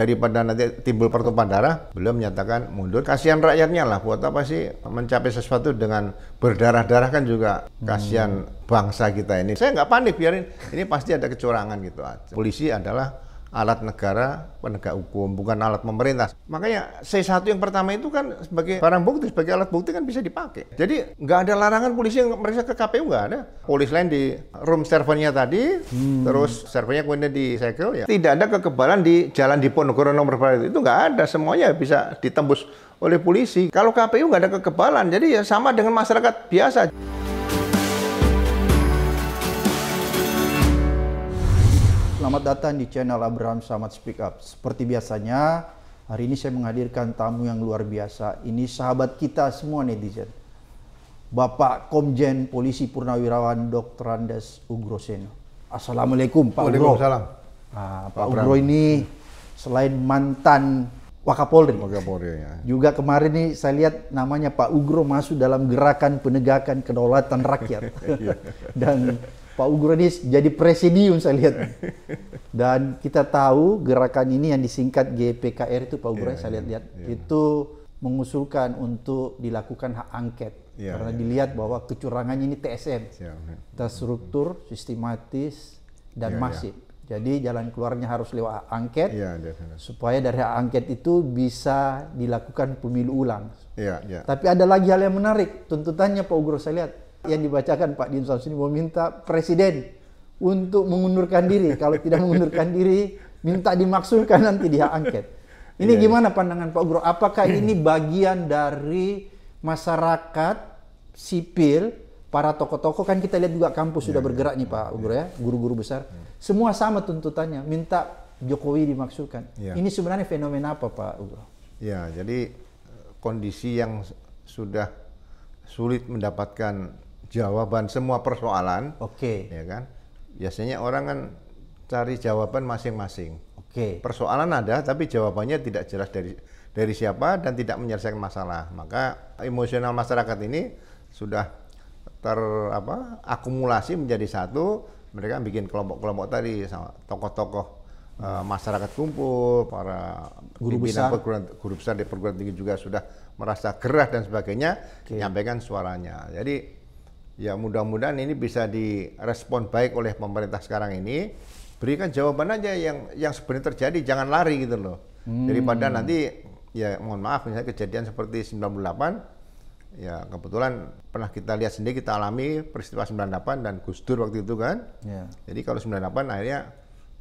daripada nanti timbul pertumpahan darah, beliau menyatakan mundur. Kasihan rakyatnya lah, buat apa sih mencapai sesuatu dengan berdarah-darah kan juga kasihan hmm. bangsa kita ini. Saya nggak panik biarin, ini pasti ada kecurangan gitu. aja Polisi adalah alat negara penegak hukum, bukan alat pemerintah. Makanya C1 yang pertama itu kan sebagai barang bukti, sebagai alat bukti kan bisa dipakai. Jadi nggak ada larangan polisi yang merasa ke KPU nggak ada. Polis lain di room servernya tadi, hmm. terus servernya kemudian di cycle ya. Tidak ada kekebalan di Jalan di Ponegoro nomor berapa itu. Itu nggak ada, semuanya bisa ditembus oleh polisi. Kalau KPU nggak ada kekebalan, jadi ya sama dengan masyarakat biasa. selamat datang di channel Abraham Samad Speak Up. Seperti biasanya, hari ini saya menghadirkan tamu yang luar biasa. Ini sahabat kita semua netizen. Bapak Komjen Polisi Purnawirawan Dr. Andes Ugroseno. Assalamualaikum Pak Ugro. Waalaikumsalam. Nah, Pak, Pak Ugro ini selain mantan Wakapolri, Wakapolri ya. juga kemarin nih saya lihat namanya Pak Ugro masuk dalam gerakan penegakan kedaulatan rakyat. Iya. dan Pak Ugro ini jadi presidium saya lihat. Dan kita tahu gerakan ini yang disingkat GPKR itu Pak Ugro iya, yeah, saya iya, lihat-lihat yeah. itu mengusulkan untuk dilakukan hak angket yeah, karena yeah. dilihat iya. bahwa kecurangannya ini TSM, yeah, yeah. terstruktur, hmm. sistematis dan yeah, masif. Yeah. Jadi jalan keluarnya harus lewat angket ya, supaya dari hak angket itu bisa dilakukan pemilu ulang. Ya, ya. Tapi ada lagi hal yang menarik tuntutannya Pak Ugro saya lihat yang dibacakan Pak Din Samsudin meminta presiden untuk mengundurkan diri. Kalau tidak mengundurkan diri, minta dimaksudkan nanti di hak angket. Ini yeah. Iya. gimana pandangan Pak Guru? Apakah ini bagian dari masyarakat sipil, para tokoh-tokoh kan kita lihat juga kampus yeah, sudah iya, iya. bergerak yeah, nih Pak Guru ya, guru-guru besar. Semua sama tuntutannya, minta Jokowi dimaksulkan. Ini sebenarnya fenomena apa Pak Guru? Ya, jadi eh, kondisi yang sudah sulit mendapatkan jawaban semua persoalan. Oke. Okay. Ya kan? Biasanya orang kan cari jawaban masing-masing. Oke. Okay. Persoalan ada tapi jawabannya tidak jelas dari dari siapa dan tidak menyelesaikan masalah. Maka emosional masyarakat ini sudah ter apa akumulasi menjadi satu, mereka bikin kelompok-kelompok tadi sama tokoh-tokoh eh, masyarakat kumpul, para guru besar. Perguruan, guru besar di perguruan tinggi juga sudah merasa gerah dan sebagainya, okay. suaranya. Jadi Ya mudah-mudahan ini bisa direspon baik oleh pemerintah sekarang ini. Berikan jawaban aja yang yang sebenarnya terjadi, jangan lari gitu loh. Hmm. Daripada nanti ya mohon maaf misalnya kejadian seperti 98 ya kebetulan pernah kita lihat sendiri kita alami peristiwa 98 dan Gus Dur waktu itu kan. Yeah. Jadi kalau 98 akhirnya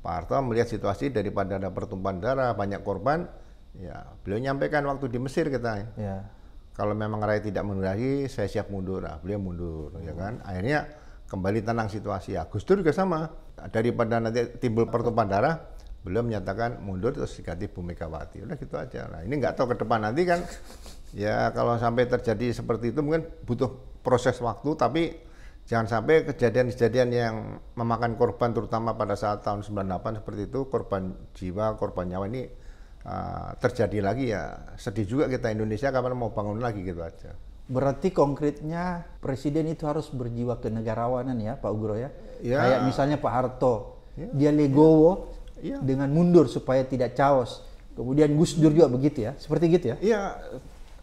Pak Harto melihat situasi daripada ada pertumpahan darah, banyak korban, ya beliau nyampaikan waktu di Mesir kita. Ya kalau memang Rai tidak mundur lagi, saya siap mundur. Nah, beliau mundur, ya kan? Akhirnya kembali tenang situasi. Ya, juga sama. Daripada nanti timbul pertumpahan darah, beliau menyatakan mundur terus diganti Bu Megawati. Udah gitu aja. Nah, ini nggak tahu ke depan nanti kan. Ya, kalau sampai terjadi seperti itu mungkin butuh proses waktu, tapi jangan sampai kejadian-kejadian yang memakan korban terutama pada saat tahun 98 seperti itu, korban jiwa, korban nyawa ini Ah, terjadi lagi ya sedih juga kita Indonesia kapan mau bangun lagi gitu aja. Berarti konkretnya presiden itu harus berjiwa kenegarawanan ya Pak Ugro ya. ya. Kayak misalnya Pak Harto, ya. dia legowo ya. dengan mundur supaya tidak caos. Kemudian Gus Dur juga begitu ya, seperti gitu ya? Iya,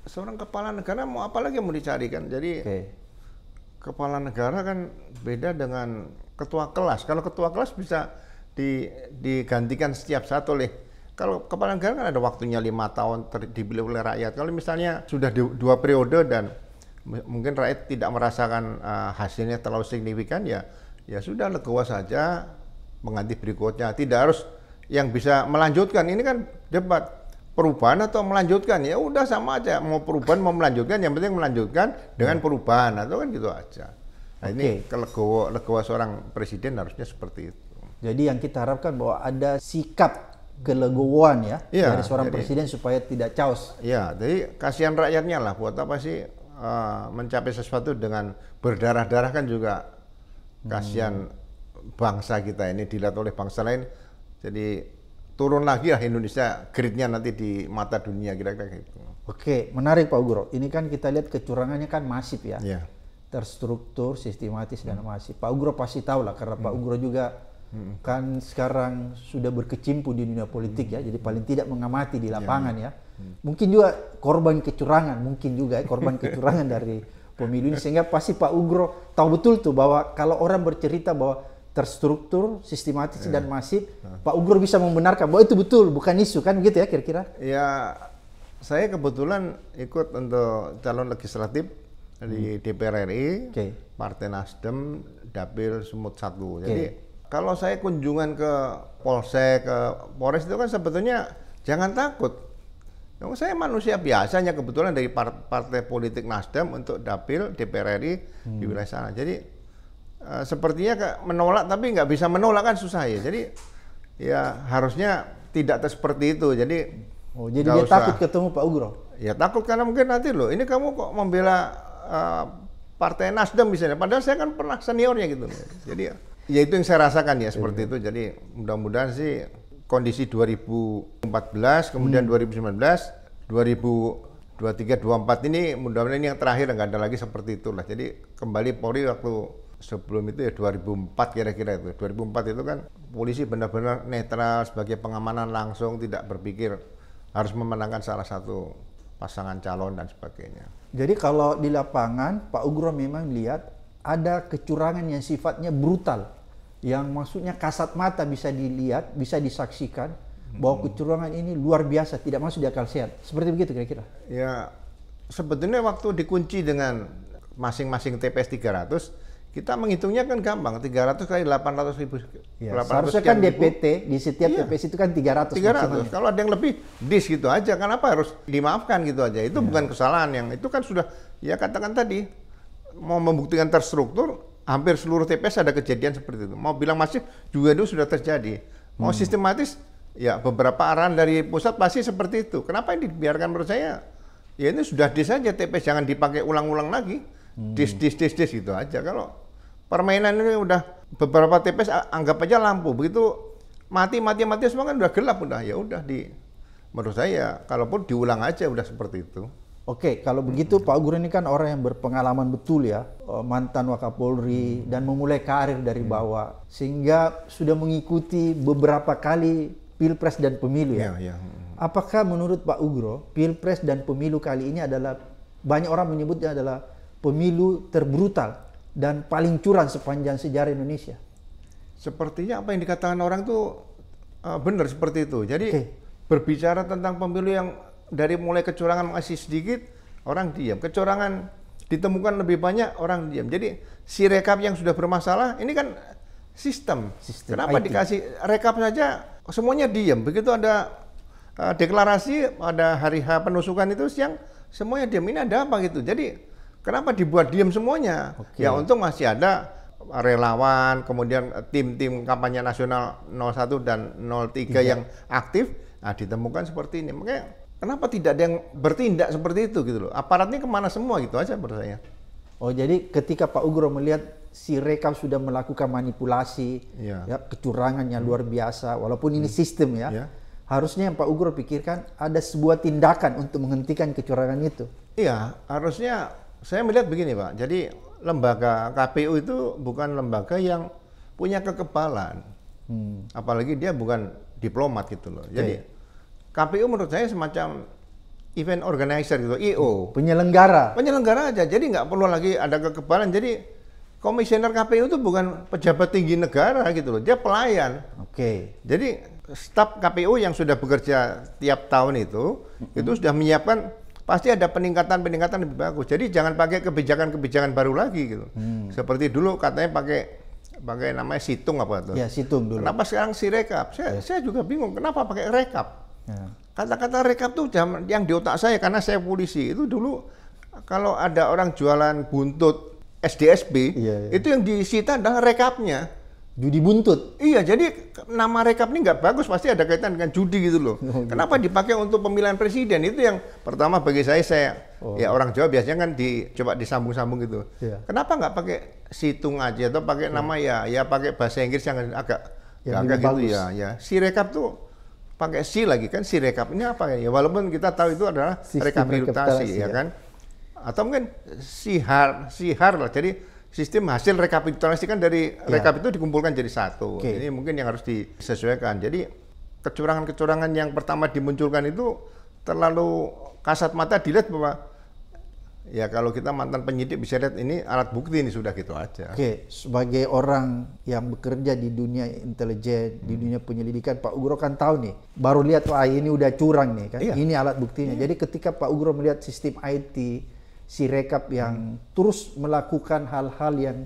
seorang kepala negara mau apa lagi mau dicari kan? Jadi okay. kepala negara kan beda dengan ketua kelas. Kalau ketua kelas bisa di, digantikan setiap satu oleh kalau kepala negara kan ada waktunya lima tahun dibeli oleh rakyat. Kalau misalnya sudah dua periode dan mungkin rakyat tidak merasakan uh, hasilnya terlalu signifikan ya ya sudah legowo saja mengganti berikutnya tidak harus yang bisa melanjutkan ini kan debat perubahan atau melanjutkan ya udah sama aja mau perubahan mau melanjutkan yang penting melanjutkan dengan perubahan atau kan gitu aja nah okay. ini kelegowo legowo seorang presiden harusnya seperti itu jadi yang kita harapkan bahwa ada sikap kelegowoan ya, ya dari seorang jadi, presiden supaya tidak caos. Ya, jadi kasihan rakyatnya lah. Buat apa sih uh, mencapai sesuatu dengan berdarah-darah kan juga kasihan hmm. bangsa kita ini dilihat oleh bangsa lain. Jadi turun lagi lah Indonesia gridnya nanti di mata dunia kira-kira gitu. Oke, menarik Pak Guru. Ini kan kita lihat kecurangannya kan masif ya. ya. Terstruktur, sistematis hmm. dan masif. Pak Guru pasti tahu lah karena hmm. Pak Guru juga hmm. kan sekarang sudah berkecimpung di dunia politik ya, jadi paling tidak mengamati di iya. lapangan ya. Hmm. Mungkin juga korban kecurangan, mungkin juga ya, korban kecurangan dari pemilu ini sehingga pasti Pak Ugro tahu betul tuh bahwa kalau orang bercerita bahwa terstruktur, sistematis yeah. dan masif, nah. Pak Ugro bisa membenarkan bahwa itu betul, bukan isu kan gitu ya kira-kira? Ya, saya kebetulan ikut untuk calon legislatif di hmm. DPR RI, okay. Partai Nasdem, Dapil Sumut 1. Jadi kalau saya kunjungan ke Polsek, ke Polres itu kan sebetulnya jangan takut. Yang saya manusia biasa hanya kebetulan dari partai politik Nasdem untuk dapil DPR RI hmm. di wilayah sana. Jadi uh, sepertinya menolak tapi nggak bisa menolak kan susah ya. Jadi ya harusnya tidak seperti itu. Jadi oh jadi dia usah. takut ketemu Pak Ugro? Ya takut karena mungkin nanti loh ini kamu kok membela uh, partai Nasdem misalnya. Padahal saya kan pernah seniornya gitu. Jadi Ya itu yang saya rasakan ya seperti iya. itu. Jadi mudah-mudahan sih kondisi 2014 kemudian hmm. 2019 2023 2024 ini mudah-mudahan ini yang terakhir nggak ada lagi seperti itulah. Jadi kembali Polri waktu sebelum itu ya 2004 kira-kira itu. 2004 itu kan polisi benar-benar netral sebagai pengamanan langsung tidak berpikir harus memenangkan salah satu pasangan calon dan sebagainya. Jadi kalau di lapangan Pak Ugro memang lihat ada kecurangan yang sifatnya brutal yang maksudnya kasat mata bisa dilihat, bisa disaksikan bahwa hmm. kecurangan ini luar biasa, tidak masuk di akal sehat. Seperti begitu kira-kira. Ya, sebetulnya waktu dikunci dengan masing-masing TPS 300 kita menghitungnya kan gampang 300 kali 800 ribu ya, 800 seharusnya kan DPT ribu. di setiap iya, TPS itu kan 300 300 kalau ada yang lebih dis gitu aja kenapa harus dimaafkan gitu aja itu ya. bukan kesalahan yang itu kan sudah ya katakan tadi mau membuktikan terstruktur hampir seluruh TPS ada kejadian seperti itu. Mau bilang masif juga itu sudah terjadi. Mau hmm. sistematis ya beberapa arahan dari pusat pasti seperti itu. Kenapa ini dibiarkan menurut saya? Ya ini sudah dis saja TPS jangan dipakai ulang-ulang lagi. Hmm. Dis dis dis dis gitu aja kalau permainan ini udah beberapa TPS anggap aja lampu. Begitu mati mati mati semua kan udah gelap udah ya udah di menurut saya kalaupun diulang aja udah seperti itu. Oke, kalau begitu hmm. Pak Guru ini kan orang yang berpengalaman betul ya, eh, mantan Wakapolri hmm. dan memulai karir dari hmm. bawah, sehingga sudah mengikuti beberapa kali pilpres dan pemilu ya. Yeah, ya. Apakah menurut Pak Ugro, pilpres dan pemilu kali ini adalah banyak orang menyebutnya adalah pemilu terbrutal dan paling curang sepanjang sejarah Indonesia? Sepertinya apa yang dikatakan orang itu uh, eh, benar seperti itu. Jadi okay. berbicara tentang pemilu yang dari mulai kecurangan masih sedikit orang diam kecurangan ditemukan lebih banyak orang diam jadi si rekap yang sudah bermasalah ini kan sistem, sistem kenapa IT. dikasih rekap saja semuanya diam begitu ada uh, deklarasi ada hari H penusukan itu siang semuanya diam ini ada apa gitu jadi kenapa dibuat diam semuanya okay. ya untung masih ada relawan kemudian tim-tim kampanye nasional 01 dan 03 Tiga. Iya. yang aktif nah ditemukan seperti ini makanya Kenapa tidak ada yang bertindak seperti itu gitu loh? Aparatnya kemana semua gitu aja menurut saya. Oh jadi ketika Pak Ugro melihat si rekap sudah melakukan manipulasi, ya, ya kecurangan yang hmm. luar biasa, walaupun hmm. ini sistem ya, ya, harusnya yang Pak Ugro pikirkan ada sebuah tindakan untuk menghentikan kecurangan itu. Iya, harusnya saya melihat begini Pak. Jadi lembaga KPU itu bukan lembaga yang punya kekebalan, hmm. apalagi dia bukan diplomat gitu loh. Jadi okay. KPU menurut saya semacam event organizer gitu, EO. Penyelenggara. Penyelenggara aja, jadi nggak perlu lagi ada kekebalan. Jadi komisioner KPU itu bukan pejabat tinggi negara gitu loh, dia pelayan. Oke. Okay. Jadi staf KPU yang sudah bekerja tiap tahun itu, mm-hmm. itu sudah menyiapkan pasti ada peningkatan-peningkatan lebih bagus. Jadi jangan pakai kebijakan-kebijakan baru lagi gitu. Mm. Seperti dulu katanya pakai pakai namanya situng apa tuh? Ya situng dulu. Kenapa sekarang si rekap? Saya, ya. saya juga bingung kenapa pakai rekap. Ya. Kata-kata rekap tuh yang di otak saya karena saya polisi itu dulu kalau ada orang jualan buntut SDSB iya, iya. itu yang disita adalah rekapnya. Judi buntut. Iya, jadi nama rekap ini nggak bagus pasti ada kaitan dengan judi gitu loh. Oh, gitu. Kenapa dipakai untuk pemilihan presiden itu yang pertama bagi saya saya oh. ya orang Jawa biasanya kan dicoba disambung-sambung gitu. Iya. Kenapa nggak pakai situng aja atau pakai iya. nama ya ya pakai bahasa Inggris yang agak yang agak gitu ya ya. Si rekap tuh pakai si lagi kan si rekap ini apa ya walaupun kita tahu itu adalah rekapitulasi ya, ya kan atau mungkin sihar, sihar lah jadi sistem hasil rekapitulasi kan dari ya. rekap itu dikumpulkan jadi satu okay. ini mungkin yang harus disesuaikan jadi kecurangan-kecurangan yang pertama dimunculkan itu terlalu kasat mata dilihat bahwa ya kalau kita mantan penyidik bisa lihat ini alat bukti ini sudah gitu aja. Oke, sebagai orang yang bekerja di dunia intelijen, hmm. di dunia penyelidikan, Pak Ugro kan tahu nih, baru lihat wah ini udah curang nih kan, iya. ini alat buktinya. Iya. Jadi ketika Pak Ugro melihat sistem IT, si rekap yang hmm. terus melakukan hal-hal yang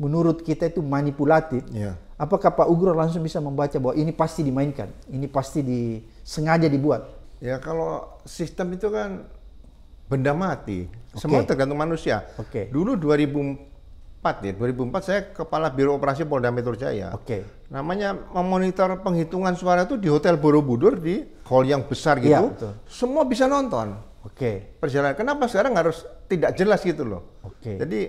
menurut kita itu manipulatif, iya. apakah Pak Ugro langsung bisa membaca bahwa ini pasti dimainkan, ini pasti disengaja dibuat? Ya kalau sistem itu kan benda mati Okay. Semua tergantung manusia. Oke. Okay. Dulu 2004 ya, 2004 saya kepala biro operasi Polda Metro Jaya. Oke. Okay. Namanya memonitor penghitungan suara itu di Hotel Borobudur di hall yang besar gitu. Ya, Semua bisa nonton. Oke. Okay. Perjalanan. Kenapa sekarang harus tidak jelas gitu loh? Oke. Okay. Jadi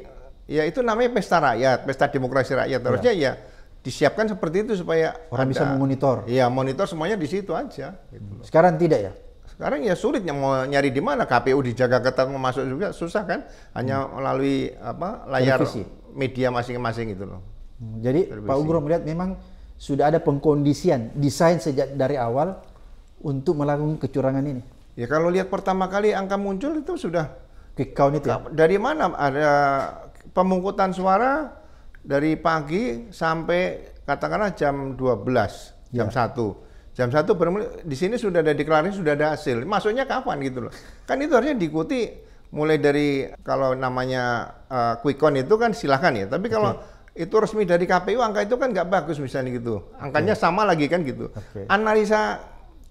ya itu namanya pesta rakyat, pesta demokrasi rakyat. Terusnya iya. ya, ya disiapkan seperti itu supaya orang ada, bisa memonitor. Iya, monitor semuanya di situ aja. Gitu Sekarang tidak ya? Sekarang ya sulit mau nyari di mana KPU dijaga ketat mau masuk juga susah kan? Hanya hmm. melalui apa layar Televisi. media masing-masing gitu loh. Hmm, jadi Televisi. Pak Ugro melihat memang sudah ada pengkondisian desain sejak dari awal untuk melakukan kecurangan ini. Ya kalau lihat pertama kali angka muncul itu sudah quick count itu. Ya? Dari mana ada pemungutan suara dari pagi sampai katakanlah jam 12, jam ya. 1 Jam satu bermulai di sini sudah ada deklarasi, sudah ada hasil. Masuknya kapan gitu loh. Kan itu harusnya diikuti mulai dari kalau namanya uh, quick count itu kan silahkan ya. Tapi kalau okay. itu resmi dari KPU angka itu kan nggak bagus misalnya gitu. Angkanya okay. sama lagi kan gitu. Okay. Analisa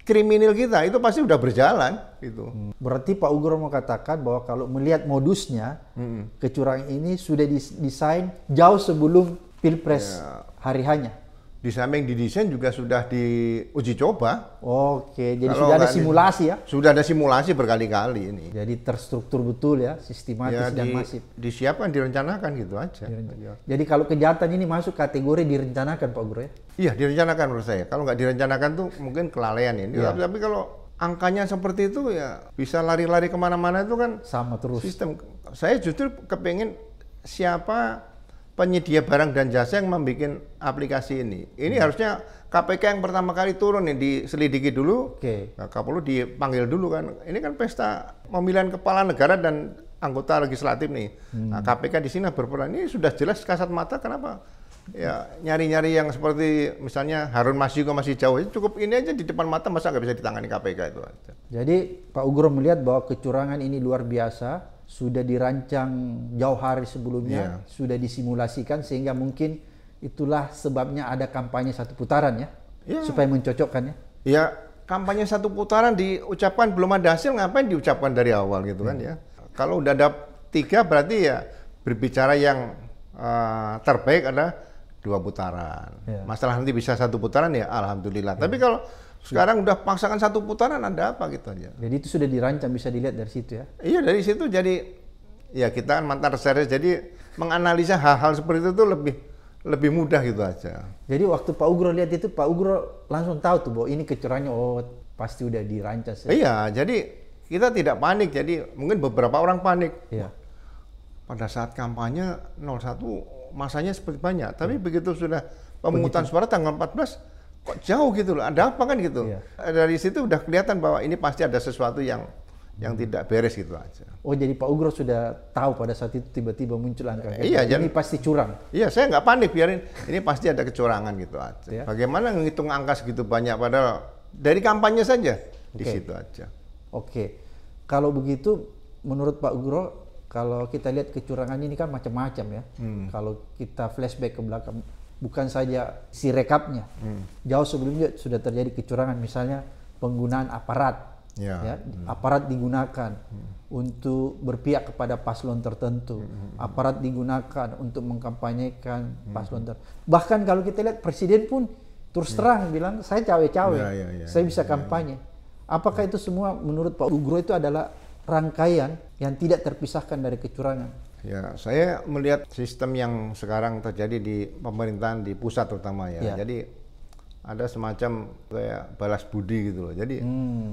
kriminal kita itu pasti sudah berjalan Itu hmm. Berarti Pak Ugro mau katakan bahwa kalau melihat modusnya hmm. kecurangan ini sudah didesain jauh sebelum pilpres ya. hari hanya di samping didesain juga sudah diuji coba. Oke, jadi Kalau sudah ada simulasi ya? Sudah ada simulasi berkali-kali ini. Jadi terstruktur betul ya, sistematis ya, dan di, masif. Disiapkan, direncanakan gitu aja. Direncanakan. Iya. Jadi kalau kejahatan ini masuk kategori direncanakan Pak Guru ya? Iya, direncanakan menurut saya. Kalau nggak direncanakan tuh mungkin kelalaian ini. Ya. Tapi, tapi kalau angkanya seperti itu ya bisa lari-lari kemana-mana itu kan. Sama terus. Sistem. Saya justru kepengen siapa penyedia barang dan jasa yang membuat aplikasi ini. Ini hmm. harusnya KPK yang pertama kali turun nih diselidiki dulu. Oke. Okay. Nah, Kapolri dipanggil dulu kan. Ini kan pesta pemilihan kepala negara dan anggota legislatif nih. Nah, hmm. Nah, KPK di sini berperan. Ini sudah jelas kasat mata kenapa? Ya nyari-nyari yang seperti misalnya Harun juga masih jauh cukup ini aja di depan mata masa nggak bisa ditangani KPK itu aja. Jadi Pak Ugro melihat bahwa kecurangan ini luar biasa sudah dirancang jauh hari sebelumnya, yeah. sudah disimulasikan sehingga mungkin itulah sebabnya ada kampanye satu putaran ya, yeah. supaya mencocokkan ya. yeah. kampanye satu putaran diucapkan belum ada hasil ngapain diucapkan dari awal gitu kan ya. Kalau udah ada tiga berarti ya berbicara yang uh, terbaik ada dua putaran. Yeah. Masalah nanti bisa satu putaran ya alhamdulillah. Yeah. Tapi kalau sekarang udah paksakan satu putaran ada apa gitu aja. Jadi itu sudah dirancang bisa dilihat dari situ ya? Iya dari situ jadi ya kita kan mantan reseris jadi menganalisa hal-hal seperti itu tuh lebih lebih mudah gitu aja. Jadi waktu Pak Ugro lihat itu Pak Ugro langsung tahu tuh bahwa ini kecurangannya oh pasti udah dirancang. Sih. Iya jadi kita tidak panik jadi mungkin beberapa orang panik. Iya. Pada saat kampanye 01 masanya seperti banyak tapi hmm. begitu sudah pemungutan begitu. suara tanggal 14 kok jauh gitu loh, ada apa kan gitu. Iya. Dari situ udah kelihatan bahwa ini pasti ada sesuatu yang yang tidak beres gitu aja. Oh jadi Pak Ugro sudah tahu pada saat itu tiba-tiba muncul angka gitu. iya, ini jadi, pasti curang. Iya saya nggak panik biarin ini pasti ada kecurangan gitu aja. Ya. Bagaimana menghitung angka segitu banyak padahal dari kampanye saja okay. di situ aja. Oke okay. kalau begitu menurut Pak Ugro kalau kita lihat kecurangannya ini kan macam-macam ya. Hmm. Kalau kita flashback ke belakang bukan saja si rekapnya. Hmm. Jauh sebelumnya sudah terjadi kecurangan, misalnya penggunaan aparat, ya, ya hmm. aparat digunakan hmm. untuk berpihak kepada paslon tertentu, hmm. hmm, hmm. aparat digunakan untuk mengkampanyekan hmm. hmm. paslon tertentu. Bahkan kalau kita lihat presiden pun terus ya. terang hmm. bilang saya cawe-cawe, ya, ya, ya, saya ya, bisa kampanye. Ya, ya. Apakah ya. itu semua menurut Pak Ugro itu adalah rangkaian yang tidak terpisahkan dari kecurangan? Ya, saya melihat sistem yang sekarang terjadi di pemerintahan di pusat terutama ya. ya. Jadi ada semacam kayak balas budi gitu loh. Jadi hmm.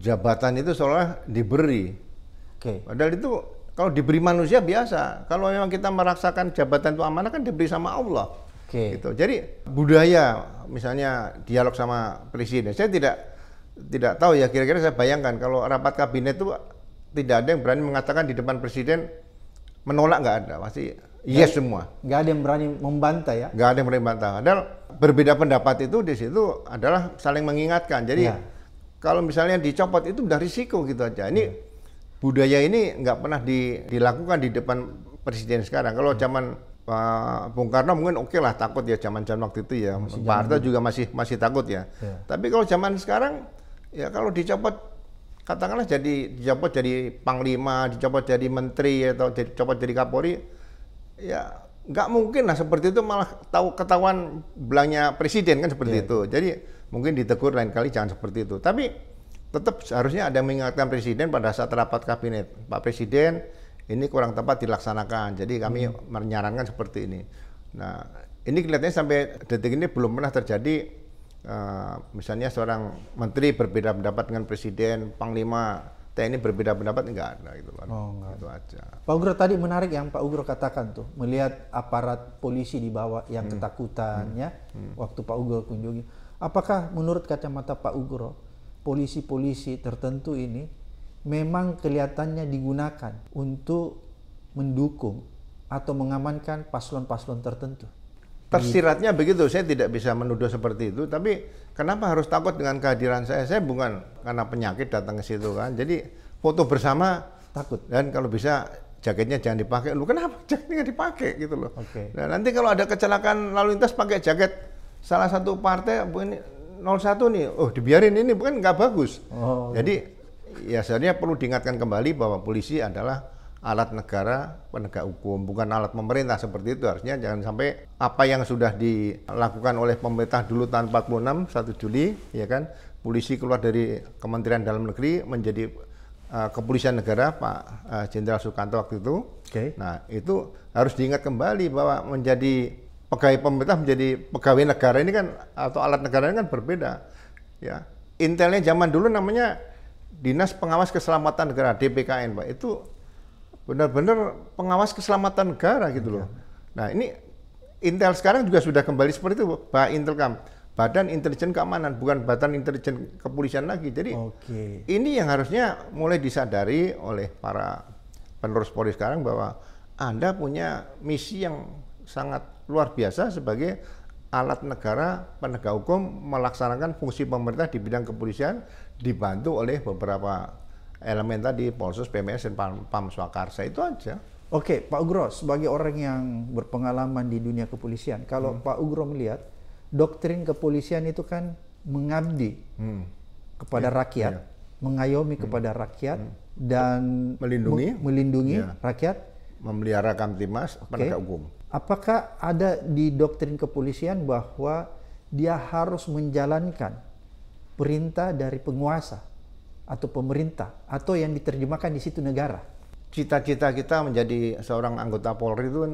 jabatan itu seolah diberi. Okay. Padahal itu kalau diberi manusia biasa. Kalau memang kita merasakan jabatan itu amanah kan diberi sama Allah. Okay. Gitu. Jadi budaya misalnya dialog sama presiden. Saya tidak tidak tahu ya kira-kira saya bayangkan kalau rapat kabinet itu tidak ada yang berani mengatakan di depan presiden menolak nggak ada, pasti yes semua. Nggak ada yang berani membantah ya? Nggak ada yang berani membantah. Padahal berbeda pendapat itu di situ adalah saling mengingatkan. Jadi ya. kalau misalnya dicopot itu udah risiko gitu aja. Ini ya. budaya ini nggak pernah di, dilakukan di depan presiden sekarang. Kalau ya. zaman Pak uh, Bung Karno mungkin oke okay lah takut ya zaman-zaman waktu itu ya. Masih Pak Harto juga masih masih takut ya. ya. Tapi kalau zaman sekarang ya kalau dicopot katakanlah jadi dicopot jadi panglima, dicopot jadi menteri atau dicopot jadi kapolri, ya nggak mungkin lah seperti itu malah tahu ketahuan belanya presiden kan seperti yeah. itu. Jadi mungkin ditegur lain kali jangan seperti itu. Tapi tetap seharusnya ada mengingatkan presiden pada saat rapat kabinet, Pak Presiden ini kurang tepat dilaksanakan. Jadi kami hmm. menyarankan seperti ini. Nah ini kelihatannya sampai detik ini belum pernah terjadi uh, misalnya seorang menteri berbeda pendapat dengan presiden, panglima TNI berbeda pendapat enggak ada gitu loh. Kan. Oh, enggak. Itu aja. Pak Ugro tadi menarik yang Pak Ugro katakan tuh, melihat aparat polisi di bawah yang hmm. ketakutannya hmm. Ya, hmm. waktu Pak Ugro kunjungi. Apakah menurut kacamata Pak Ugro polisi-polisi tertentu ini memang kelihatannya digunakan untuk mendukung atau mengamankan paslon-paslon tertentu? tersiratnya begitu. Saya tidak bisa menuduh seperti itu, tapi kenapa harus takut dengan kehadiran saya? Saya bukan karena penyakit datang ke situ kan. Jadi foto bersama takut. Dan kalau bisa jaketnya jangan dipakai. Lu kenapa jaketnya dipakai gitu loh. Okay. Nah, nanti kalau ada kecelakaan lalu lintas pakai jaket salah satu partai ini 01 nih, oh dibiarin ini bukan nggak bagus. Oh, Jadi ya sebenarnya perlu diingatkan kembali bahwa polisi adalah alat negara penegak hukum, bukan alat pemerintah seperti itu. Harusnya jangan sampai apa yang sudah dilakukan oleh pemerintah dulu tahun 46 1 Juli, ya kan? Polisi keluar dari Kementerian Dalam Negeri menjadi uh, kepolisian negara Pak eh, Jenderal uh, Sukanto waktu itu. Okay. Nah, itu harus diingat kembali bahwa menjadi pegawai pemerintah menjadi pegawai negara ini kan atau alat negara ini kan berbeda. Ya. Intelnya zaman dulu namanya Dinas Pengawas Keselamatan Negara DPKN, Pak. Itu benar-benar pengawas keselamatan negara gitu loh. Iya. Nah ini Intel sekarang juga sudah kembali seperti itu, bah Intelkam, Badan Intelijen Keamanan, bukan Badan Intelijen Kepolisian lagi. Jadi Oke. ini yang harusnya mulai disadari oleh para penerus polri sekarang bahwa Anda punya misi yang sangat luar biasa sebagai alat negara penegak hukum melaksanakan fungsi pemerintah di bidang kepolisian dibantu oleh beberapa elemen tadi Polsus, PMS, dan Pam, Pam Swakarsa itu aja. Oke, okay, Pak Ugro, sebagai orang yang berpengalaman di dunia kepolisian, kalau hmm. Pak Ugro melihat doktrin kepolisian itu kan mengabdi hmm. kepada yeah, rakyat, yeah. mengayomi hmm. kepada rakyat hmm. dan melindungi, melindungi yeah. rakyat, memelihara Kamtimas, okay. penegak hukum. Apakah ada di doktrin kepolisian bahwa dia harus menjalankan perintah dari penguasa? atau pemerintah atau yang diterjemahkan di situ negara. Cita-cita kita menjadi seorang anggota Polri itu kan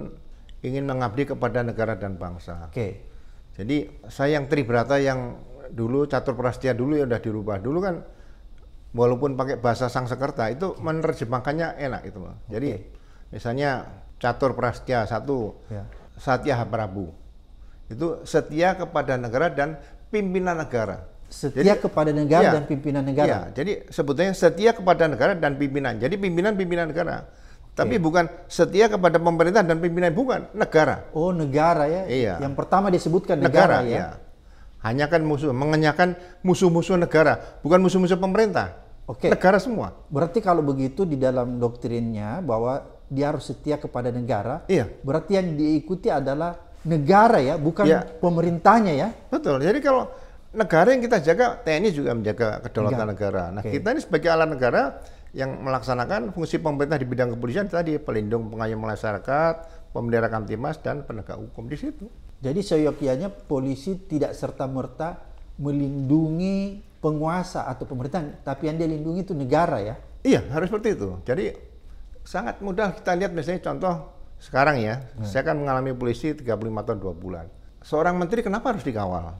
ingin mengabdi kepada negara dan bangsa. Oke. Jadi saya yang tribrata yang dulu catur prastia dulu ya udah dirubah dulu kan walaupun pakai bahasa Sangsekerta itu okay. menerjemahkannya enak itu loh. Okay. Jadi misalnya catur prastia satu yeah. Satya Prabu itu setia kepada negara dan pimpinan negara setia jadi, kepada negara iya, dan pimpinan negara. Iya, jadi sebetulnya setia kepada negara dan pimpinan. Jadi pimpinan pimpinan negara. Tapi okay. bukan setia kepada pemerintah dan pimpinan bukan negara. Oh, negara ya. Iya. Yang pertama disebutkan negara, negara ya. Iya. Hanya kan musuh mengenyakan musuh-musuh negara, bukan musuh-musuh pemerintah. Oke. Okay. Negara semua. Berarti kalau begitu di dalam doktrinnya bahwa dia harus setia kepada negara. Iya. Berarti yang diikuti adalah negara ya, bukan iya. pemerintahnya ya. Betul. Jadi kalau negara yang kita jaga, TNI juga menjaga kedaulatan Enggak. negara. Nah, okay. kita ini sebagai alat negara yang melaksanakan fungsi pemerintah di bidang kepolisian tadi pelindung pengayom masyarakat, pemelihara kamtimas dan penegak hukum di situ. Jadi seyogyanya polisi tidak serta merta melindungi penguasa atau pemerintahan, tapi yang dia lindungi itu negara ya. Iya, harus seperti itu. Jadi sangat mudah kita lihat misalnya contoh sekarang ya, hmm. saya kan mengalami polisi 35 tahun 2 bulan. Seorang menteri kenapa harus dikawal?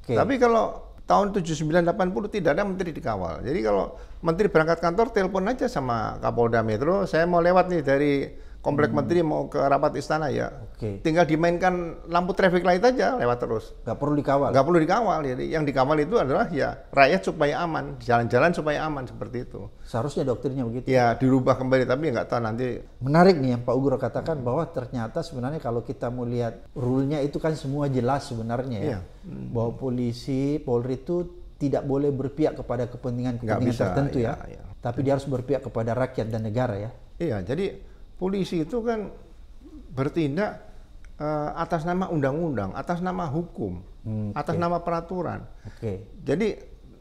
Okay. Tapi kalau tahun 79-80 tidak ada menteri dikawal. Jadi kalau menteri berangkat kantor, telepon aja sama Kapolda Metro, saya mau lewat nih dari komplek hmm. menteri mau ke rapat istana ya. Oke. Okay. Tinggal dimainkan lampu traffic light aja lewat terus. Gak perlu dikawal. Gak perlu dikawal. Jadi yang dikawal itu adalah ya rakyat supaya aman, jalan-jalan supaya aman seperti itu. Seharusnya dokternya begitu. Ya dirubah kembali tapi nggak tahu nanti. Menarik nih yang Pak Ugro katakan hmm. bahwa ternyata sebenarnya kalau kita mau lihat rule-nya itu kan semua jelas sebenarnya ya. Hmm. Bahwa polisi, Polri itu tidak boleh berpihak kepada kepentingan-kepentingan tertentu ya. ya. ya. Tapi dia harus berpihak kepada rakyat dan negara ya. Iya, jadi polisi itu kan bertindak uh, atas nama undang-undang, atas nama hukum, hmm, atas okay. nama peraturan. Okay. Jadi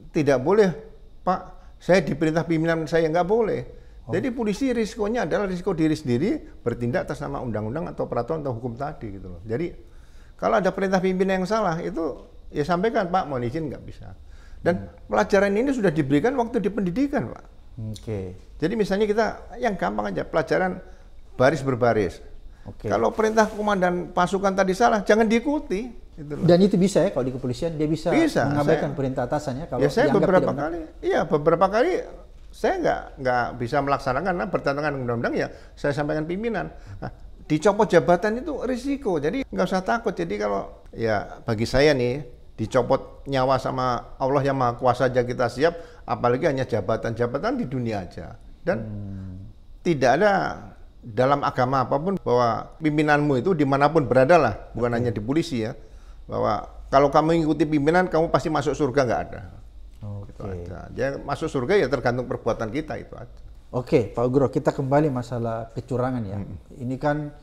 tidak boleh Pak, saya diperintah pimpinan saya nggak boleh. Oh. Jadi polisi risikonya adalah risiko diri sendiri bertindak atas nama undang-undang atau peraturan atau hukum tadi gitu Jadi kalau ada perintah pimpinan yang salah itu ya sampaikan Pak, mohon izin nggak bisa. Dan hmm. pelajaran ini sudah diberikan waktu di pendidikan Pak. Oke. Okay. Jadi misalnya kita yang gampang aja pelajaran baris berbaris. Okay. Kalau perintah komandan pasukan tadi salah, jangan diikuti. Gitu loh. Dan itu bisa ya kalau di kepolisian dia bisa, bisa mengabaikan saya, perintah atasannya kalau ya saya beberapa kali, iya beberapa kali saya nggak nggak bisa melaksanakan karena bertentangan undang-undang ya saya sampaikan pimpinan. Nah, dicopot jabatan itu risiko, jadi nggak usah takut. Jadi kalau ya bagi saya nih dicopot nyawa sama Allah yang maha kuasa aja kita siap, apalagi hanya jabatan-jabatan di dunia aja dan hmm. tidak ada dalam agama apapun bahwa pimpinanmu itu dimanapun berada lah bukan hanya di polisi ya bahwa kalau kamu mengikuti pimpinan kamu pasti masuk surga nggak ada okay. itu aja dia masuk surga ya tergantung perbuatan kita itu aja oke okay, Pak Ugro kita kembali masalah kecurangan ya hmm. ini kan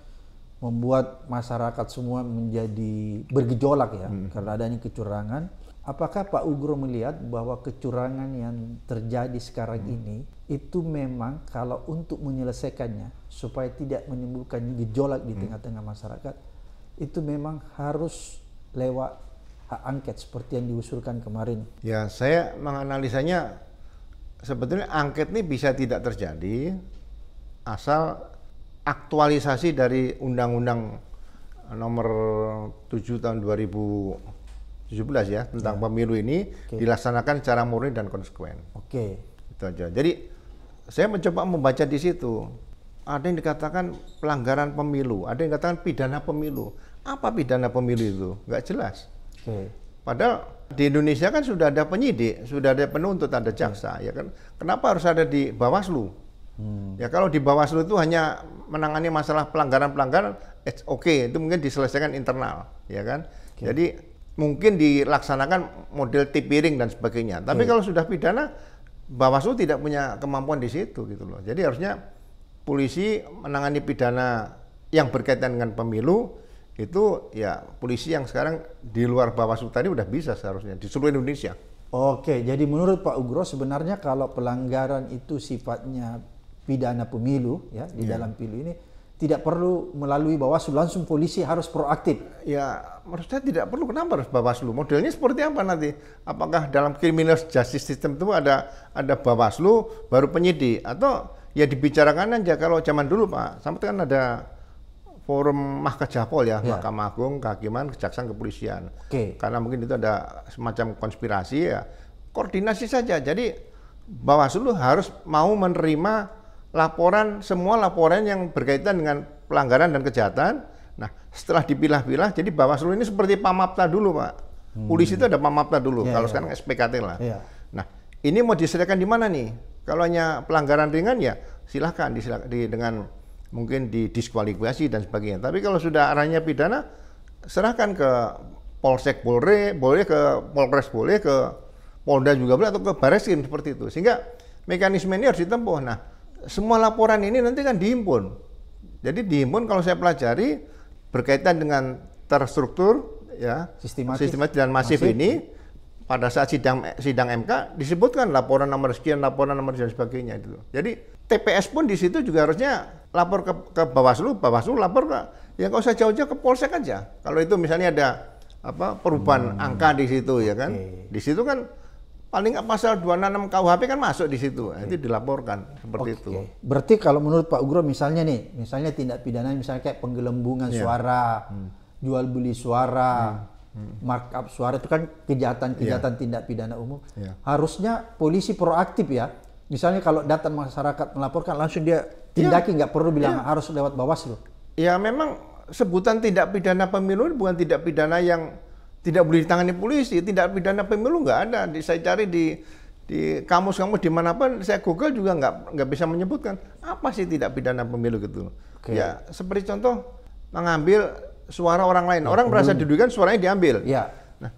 membuat masyarakat semua menjadi bergejolak ya hmm. karena adanya kecurangan Apakah Pak Ugro melihat bahwa kecurangan yang terjadi sekarang hmm. ini itu memang kalau untuk menyelesaikannya supaya tidak menimbulkan gejolak di hmm. tengah-tengah hmm. masyarakat itu memang harus lewat hak angket seperti yang diusulkan kemarin. Ya, saya menganalisanya sebetulnya angket ini bisa tidak terjadi asal aktualisasi dari Undang-Undang nomor 7 tahun 2000 17 ya tentang ya. pemilu ini okay. dilaksanakan secara murni dan konsekuen. Oke. Okay. Itu aja. Jadi saya mencoba membaca di situ. Ada yang dikatakan pelanggaran pemilu, ada yang dikatakan pidana pemilu. Apa pidana pemilu itu? Gak jelas. Okay. Padahal di Indonesia kan sudah ada penyidik, sudah ada penuntut, ada jaksa, ya kan. Kenapa harus ada di Bawaslu? Hmm. Ya kalau di Bawaslu itu hanya menangani masalah pelanggaran-pelanggaran, oke okay, itu mungkin diselesaikan internal, ya kan. Okay. Jadi mungkin dilaksanakan model tipiring dan sebagainya. Tapi hmm. kalau sudah pidana, Bawaslu tidak punya kemampuan di situ gitu loh. Jadi harusnya polisi menangani pidana yang berkaitan dengan pemilu itu ya polisi yang sekarang di luar Bawaslu tadi udah bisa seharusnya di seluruh Indonesia. Oke, jadi menurut Pak Ugro sebenarnya kalau pelanggaran itu sifatnya pidana pemilu ya di yeah. dalam pilu ini tidak perlu melalui Bawaslu langsung polisi harus proaktif. Ya, menurut saya tidak perlu. Kenapa harus Bawaslu? Modelnya seperti apa nanti? Apakah dalam criminal justice system itu ada ada Bawaslu baru penyidik atau ya dibicarakan aja kalau zaman dulu Pak, sampai kan ada forum Mahkajapol ya, ya. Mahkamah Agung, Kehakiman, Kejaksaan, Kepolisian. Okay. Karena mungkin itu ada semacam konspirasi ya, koordinasi saja. Jadi Bawaslu harus mau menerima laporan semua laporan yang berkaitan dengan pelanggaran dan kejahatan. Nah, setelah dipilah-pilah, jadi Bawaslu ini seperti Pamapta dulu, Pak. Hmm. Polisi itu ada Pamapta dulu, yeah, kalau yeah. sekarang SPKT lah. Yeah. Nah, ini mau diserahkan di mana nih? Kalau hanya pelanggaran ringan ya silahkan disilahkan, di, dengan mungkin didiskualifikasi dan sebagainya. Tapi kalau sudah arahnya pidana, serahkan ke Polsek Polre, boleh ke Polres boleh, ke Polda juga boleh, atau ke Bareskrim seperti itu. Sehingga mekanisme ini harus ditempuh. Nah, semua laporan ini nanti kan dihimpun. Jadi dihimpun kalau saya pelajari berkaitan dengan terstruktur ya sistematis, sistematis dan masif, masif ini pada saat sidang sidang MK disebutkan laporan nomor sekian, laporan nomor dan sebagainya itu. Jadi TPS pun di situ juga harusnya lapor ke, ke Bawaslu, Bawaslu lapor ke ya kalau saya jauh-jauh ke Polsek aja. Kalau itu misalnya ada apa perubahan hmm. angka di situ ya kan. Okay. Di situ kan paling nggak pasal 266 KUHP kan masuk di situ. Nah, itu iya. dilaporkan seperti okay. itu. Berarti kalau menurut Pak Ugro misalnya nih, misalnya tindak pidana misalnya kayak penggelembungan yeah. suara, hmm. jual beli suara, hmm. Hmm. markup suara itu kan kejahatan-kejahatan yeah. tindak pidana umum. Yeah. Harusnya polisi proaktif ya. Misalnya kalau datang masyarakat melaporkan langsung dia iya. tindaki nggak perlu bilang yeah. harus lewat Bawaslu. Ya memang sebutan tindak pidana pemilu bukan tindak pidana yang tidak boleh ditangani polisi, tidak pidana pemilu nggak ada. Di, saya cari di di kamus di mana pun, saya Google juga nggak nggak bisa menyebutkan apa sih tidak pidana pemilu gitu. Okay. Ya seperti contoh mengambil suara orang lain. Ya, orang hmm. merasa didudukan suaranya diambil. Ya. Nah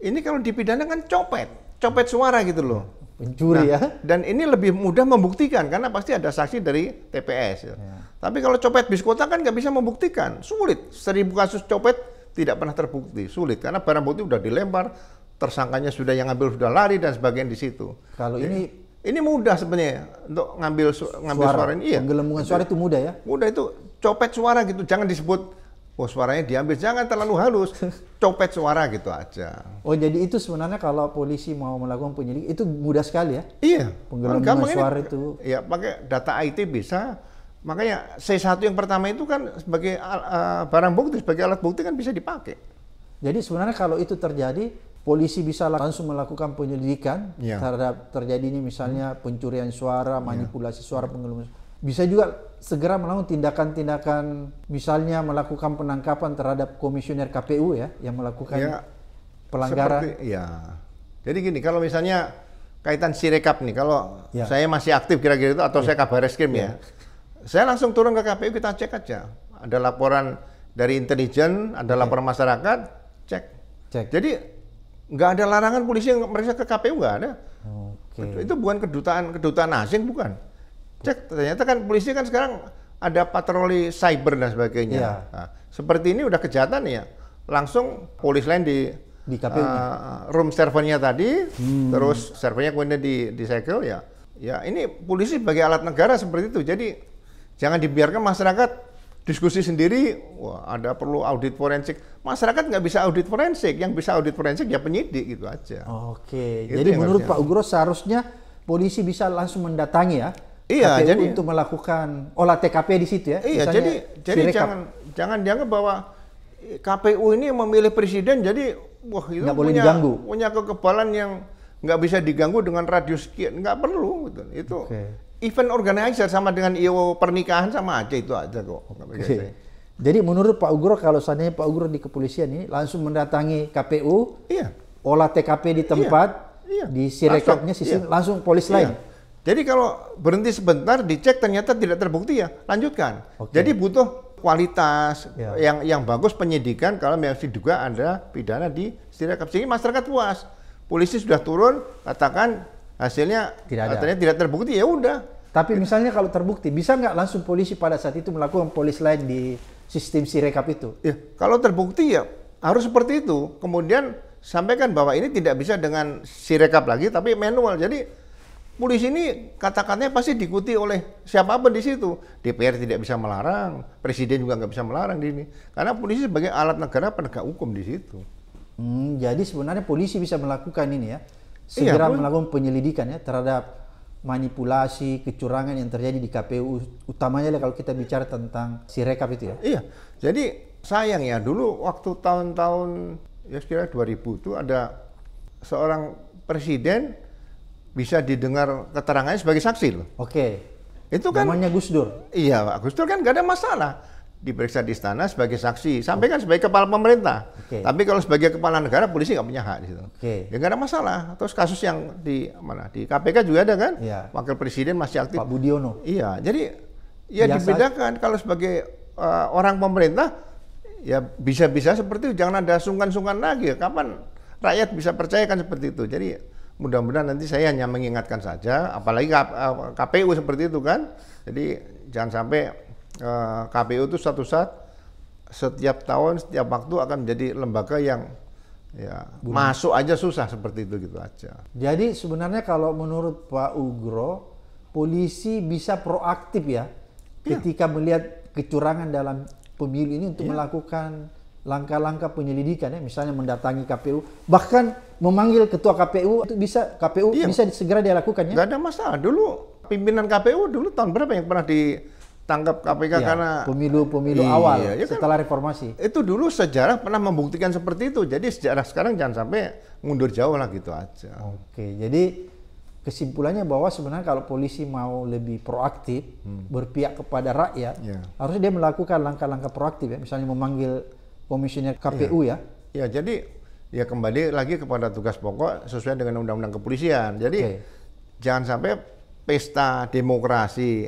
ini kalau dipidana kan copet, copet suara gitu loh. Pencuri nah, ya. Dan ini lebih mudah membuktikan karena pasti ada saksi dari TPS. Ya. ya. Tapi kalau copet bis kan nggak bisa membuktikan, sulit. Seribu kasus copet tidak pernah terbukti, sulit karena barang bukti sudah dilempar, tersangkanya sudah yang ngambil sudah lari dan sebagian di situ. Kalau ini ini mudah sebenarnya untuk ngambil su ngambil suara, ini iya. suara itu mudah ya. Mudah itu copet suara gitu, jangan disebut Oh suaranya diambil, jangan terlalu halus, copet suara gitu aja. Oh jadi itu sebenarnya kalau polisi mau melakukan penyelidikan itu mudah sekali ya? Iya. Penggelemungan suara ini, itu. ya pakai data IT bisa, Makanya C1 yang pertama itu kan sebagai uh, barang bukti, sebagai alat bukti kan bisa dipakai. Jadi sebenarnya kalau itu terjadi, polisi bisa langsung melakukan penyelidikan ya. terhadap terjadinya misalnya hmm. pencurian suara, iya. manipulasi ya. suara, pengeluman. Bisa juga segera melakukan tindakan-tindakan misalnya melakukan penangkapan terhadap komisioner KPU ya yang melakukan ya, pelanggaran. Seperti, ya. Jadi gini, kalau misalnya kaitan Sirekap nih, kalau ya. saya masih aktif kira-kira itu atau ya. saya kabar reskrim ya. ya saya langsung turun ke KPU kita cek aja. Ada laporan dari intelijen, ada laporan masyarakat, cek. Cek. Jadi nggak ada larangan polisi yang meriksa ke KPU nggak ada. Okay. Itu bukan kedutaan kedutaan asing bukan. Cek ternyata kan polisi kan sekarang ada patroli cyber dan sebagainya. Yeah. Nah, seperti ini udah kejahatan ya. Langsung polis lain di di KPU uh, eh, room servernya tadi, hmm. terus servernya kemudian di di cycle ya. Ya ini polisi sebagai alat negara seperti itu. Jadi Jangan dibiarkan masyarakat diskusi sendiri, wah ada perlu audit forensik. Masyarakat nggak bisa audit forensik, yang bisa audit forensik ya penyidik gitu aja. Oke, itu jadi menurut harusnya. Pak Ugro seharusnya polisi bisa langsung mendatangi ya Iya, KPU jadi untuk melakukan olah TKP di situ ya. Iya, jadi jadi jangan jangan dianggap bahwa KPU ini memilih presiden jadi wah itu nggak punya, boleh diganggu. punya kekebalan yang nggak bisa diganggu dengan radius sekian nggak perlu gitu. itu okay event organizer sama dengan IO pernikahan sama aja itu aja kok. Jadi menurut Pak Ugro kalau seandainya Pak Ugro di kepolisian ini langsung mendatangi KPU, iya. olah TKP di iya. tempat, iya. di sirekapnya sisi iya. langsung polis iya. lain. Jadi kalau berhenti sebentar dicek ternyata tidak terbukti ya lanjutkan. Okay. Jadi butuh kualitas iya. yang yang bagus penyidikan kalau masih diduga ada pidana di sirekap sini masyarakat puas. Polisi sudah turun katakan hasilnya tidak ada. katanya tidak terbukti ya udah tapi misalnya kalau terbukti, bisa nggak langsung polisi pada saat itu melakukan polis lain di sistem sirekap itu? Ya, kalau terbukti ya harus seperti itu. Kemudian sampaikan bahwa ini tidak bisa dengan sirekap lagi, tapi manual. Jadi polisi ini katakannya pasti diikuti oleh siapapun di situ. DPR tidak bisa melarang, presiden juga nggak bisa melarang di sini. Karena polisi sebagai alat negara penegak hukum di situ. Hmm, jadi sebenarnya polisi bisa melakukan ini ya, iya, segera iya, melakukan penyelidikan ya terhadap manipulasi, kecurangan yang terjadi di KPU, utamanya kalau kita bicara tentang si rekap itu ya? Iya, jadi sayang ya dulu waktu tahun-tahun ya sekira 2000 itu ada seorang presiden bisa didengar keterangannya sebagai saksi loh. Oke. Itu kan. Namanya Gus Dur. Iya, Pak Gus Dur kan gak ada masalah diperiksa di istana sebagai saksi, sampaikan sebagai kepala pemerintah. Okay. Tapi kalau sebagai kepala negara polisi nggak punya hak di situ. Okay. Ya nggak ada masalah. Terus kasus yang di mana di KPK juga ada kan? Iya. Wakil Presiden masih aktif. Pak Budiono. Iya. Jadi ya Biasa. dibedakan kalau sebagai uh, orang pemerintah ya bisa-bisa seperti itu. Jangan ada sungkan-sungkan lagi. Kapan rakyat bisa percayakan seperti itu? Jadi mudah-mudahan nanti saya hanya mengingatkan saja. Apalagi KPU eh, seperti itu kan. Jadi jangan sampai Eh, KPU itu satu saat setiap tahun setiap waktu akan menjadi lembaga yang ya Bunuh. masuk aja susah seperti itu gitu aja. Jadi sebenarnya kalau menurut Pak Ugro polisi bisa proaktif ya, ya. ketika melihat kecurangan dalam pemilu ini untuk ya. melakukan langkah-langkah penyelidikan ya misalnya mendatangi KPU bahkan memanggil ketua KPU itu bisa KPU ya. bisa segera dilakukan ya Gak ada masalah dulu pimpinan KPU dulu tahun berapa yang pernah di tangkap KPK ya, karena pemilu-pemilu iya, awal iya, iya setelah kan? reformasi. Itu dulu sejarah pernah membuktikan seperti itu. Jadi sejarah sekarang jangan sampai mundur jauh lah gitu aja. Oke, jadi kesimpulannya bahwa sebenarnya kalau polisi mau lebih proaktif, hmm. berpihak kepada rakyat, ya. harusnya dia melakukan langkah-langkah proaktif ya, misalnya memanggil komisioner iya. KPU ya. Ya, ya jadi ya kembali lagi kepada tugas pokok sesuai dengan undang-undang kepolisian. Jadi okay. jangan sampai pesta demokrasi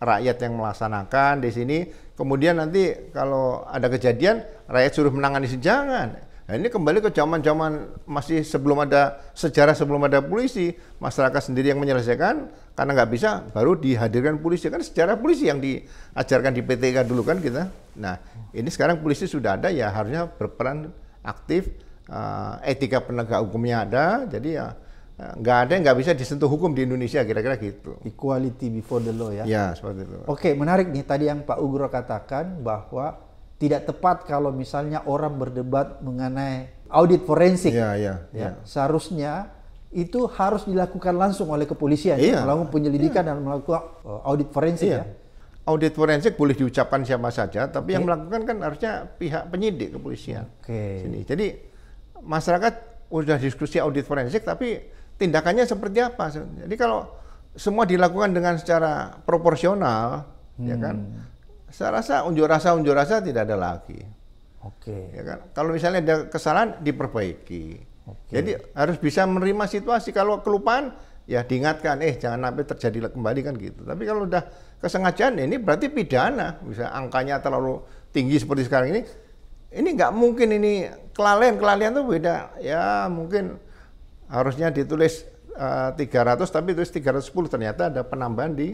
rakyat yang melaksanakan di sini. Kemudian nanti kalau ada kejadian rakyat suruh menangani sejangan. Nah, ini kembali ke zaman-zaman masih sebelum ada sejarah sebelum ada polisi, masyarakat sendiri yang menyelesaikan karena nggak bisa baru dihadirkan polisi kan sejarah polisi yang diajarkan di PTK dulu kan kita. Nah ini sekarang polisi sudah ada ya harusnya berperan aktif uh, etika penegak hukumnya ada jadi ya Nah, nggak ada yang nggak bisa disentuh hukum di Indonesia kira-kira gitu. Equality before the law ya. Ya seperti itu. Oke menarik nih tadi yang Pak Ugro katakan bahwa tidak tepat kalau misalnya orang berdebat mengenai audit forensik. Ya ya. ya. ya. Seharusnya itu harus dilakukan langsung oleh kepolisian ya. melakukan penyelidikan ya. dan melakukan eh, audit forensik ya. ya. Audit forensik boleh diucapkan siapa saja, tapi okay. yang melakukan kan harusnya pihak penyidik kepolisian. Oke. Okay. Jadi masyarakat sudah diskusi audit forensik, tapi tindakannya seperti apa. Jadi kalau semua dilakukan dengan secara proporsional, ya hmm. ya kan, saya rasa unjuk rasa unjuk rasa tidak ada lagi. Oke. Okay. Ya kan, kalau misalnya ada kesalahan diperbaiki. Okay. Jadi harus bisa menerima situasi. Kalau kelupaan ya diingatkan, eh jangan sampai terjadi kembali kan gitu. Tapi kalau udah kesengajaan ya ini berarti pidana. Bisa angkanya terlalu tinggi seperti sekarang ini. Ini nggak mungkin ini kelalaian kelalaian tuh beda. Ya mungkin harusnya ditulis uh, eh, 300 tapi tulis 310 ternyata ada penambahan di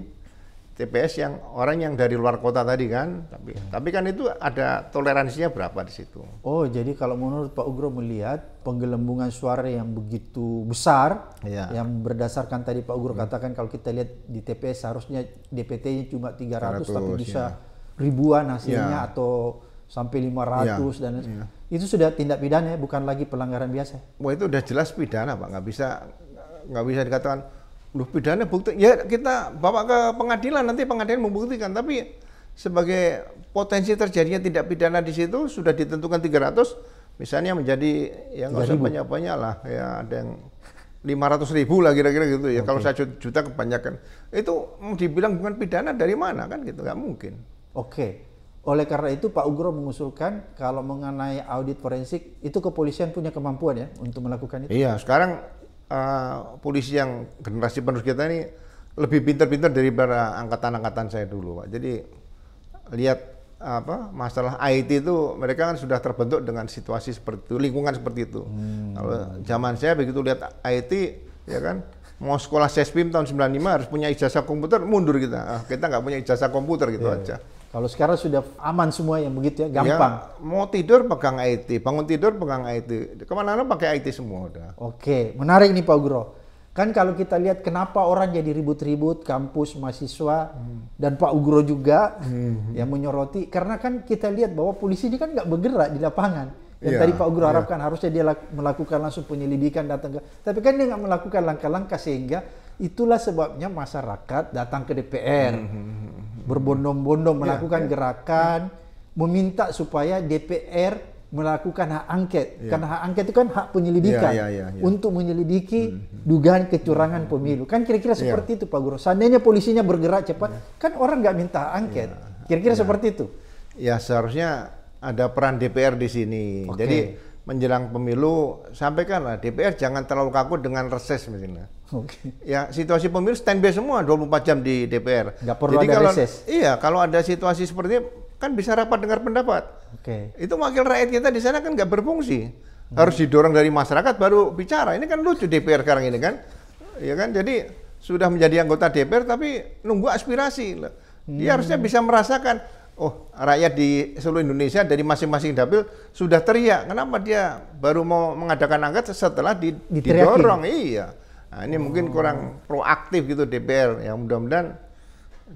TPS yang orang yang dari luar kota tadi kan tapi hmm. tapi kan itu ada toleransinya berapa di situ oh jadi kalau menurut Pak Ugro melihat penggelembungan suara yang begitu besar ya. yang berdasarkan tadi Pak Ugro hmm. katakan kalau kita lihat di TPS harusnya DPT-nya cuma 300, 300 tapi bisa ya. ribuan hasilnya ya. atau sampai 500 ya, dan ya. itu sudah tindak pidana ya, bukan lagi pelanggaran biasa. Wah itu udah jelas pidana pak, nggak bisa nggak bisa dikatakan lu pidana bukti ya kita bawa ke pengadilan nanti pengadilan membuktikan tapi sebagai potensi terjadinya tindak pidana di situ sudah ditentukan 300 misalnya menjadi yang nggak usah banyak-banyak lah ya ada yang 500 ribu lah kira-kira gitu ya okay. kalau saya juta kebanyakan itu dibilang bukan pidana dari mana kan gitu nggak mungkin. Oke. Okay. Oleh karena itu Pak Ugro mengusulkan kalau mengenai audit forensik itu kepolisian punya kemampuan ya untuk melakukan itu. Iya, sekarang uh, polisi yang generasi penerus kita ini lebih pintar-pintar dari angkatan-angkatan saya dulu, Pak. Jadi lihat apa masalah IT itu mereka kan sudah terbentuk dengan situasi seperti itu, lingkungan seperti itu. Hmm. Kalau zaman saya begitu lihat IT ya kan mau sekolah sespim tahun 95 harus punya ijazah komputer mundur kita. Ah, kita nggak punya ijazah komputer gitu yeah. Iya. aja. Kalau sekarang sudah aman semua yang begitu ya, ya gampang. Ya, mau tidur pegang IT, bangun tidur pegang IT. Kemana-mana pakai IT semua udah. Oke, menarik nih Pak Ugro. Kan kalau kita lihat kenapa orang jadi ribut-ribut, kampus, mahasiswa, hmm. dan Pak Ugro juga hmm. yang menyoroti. Karena kan kita lihat bahwa polisi ini kan nggak bergerak di lapangan. Yang yeah, tadi Pak Ugro yeah. harapkan harusnya dia melakukan langsung penyelidikan datang ke. Tapi kan dia nggak melakukan langkah-langkah sehingga itulah sebabnya masyarakat datang ke DPR. -hmm. Mhm, mhm berbondong-bondong ya, melakukan yeah, gerakan meminta supaya DPR melakukan hak angket yeah. karena hak angket itu kan hak penyelidikan yeah, yeah, yeah. Ya. untuk menyelidiki hmm, hmm, hmm. dugaan kecurangan pemilu kan kira-kira ya. seperti itu Pak Guru. Seandainya polisinya bergerak cepat kan orang nggak minta hak angket kira-kira seperti itu. Ya seharusnya ada peran DPR di sini. Okay. Jadi menjelang pemilu sampaikanlah DPR jangan terlalu kaku dengan reses misalnya. Okay. Ya, situasi pemilu standby semua 24 jam di DPR. Nggak perlu Jadi ada kalau, reses. Iya, kalau ada situasi seperti itu, kan bisa rapat dengar pendapat. Oke. Okay. Itu wakil rakyat kita di sana kan nggak berfungsi. Hmm. Harus didorong dari masyarakat baru bicara. Ini kan lucu DPR sekarang ini kan. Ya kan? Jadi sudah menjadi anggota DPR tapi nunggu aspirasi. Dia hmm. harusnya bisa merasakan, oh, rakyat di seluruh Indonesia dari masing-masing dapil sudah teriak. Kenapa dia baru mau mengadakan angket setelah di, didorong? Iya. Nah, ini oh. mungkin kurang proaktif gitu DPR. ya mudah-mudahan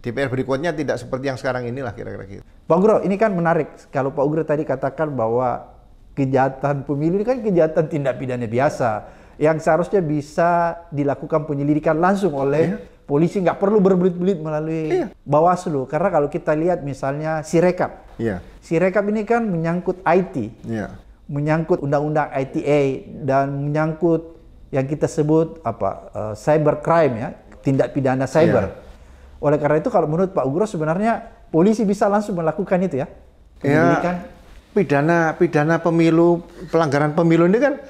DPR berikutnya tidak seperti yang sekarang inilah kira-kira gitu. Pak Ugro, ini kan menarik. Kalau Pak Ugro tadi katakan bahwa kejahatan pemilu ini kan kejahatan tindak pidana biasa yang seharusnya bisa dilakukan penyelidikan langsung oleh yeah. polisi nggak perlu berbelit-belit melalui yeah. bawaslu karena kalau kita lihat misalnya sirekap yeah. sirekap ini kan menyangkut IT yeah. menyangkut undang-undang ITA dan menyangkut yang kita sebut apa uh, cyber ya, tindak pidana cyber. Yeah. Oleh karena itu kalau menurut Pak Ugro sebenarnya polisi bisa langsung melakukan itu ya. Iya. pidana pidana pemilu pelanggaran pemilu ini kan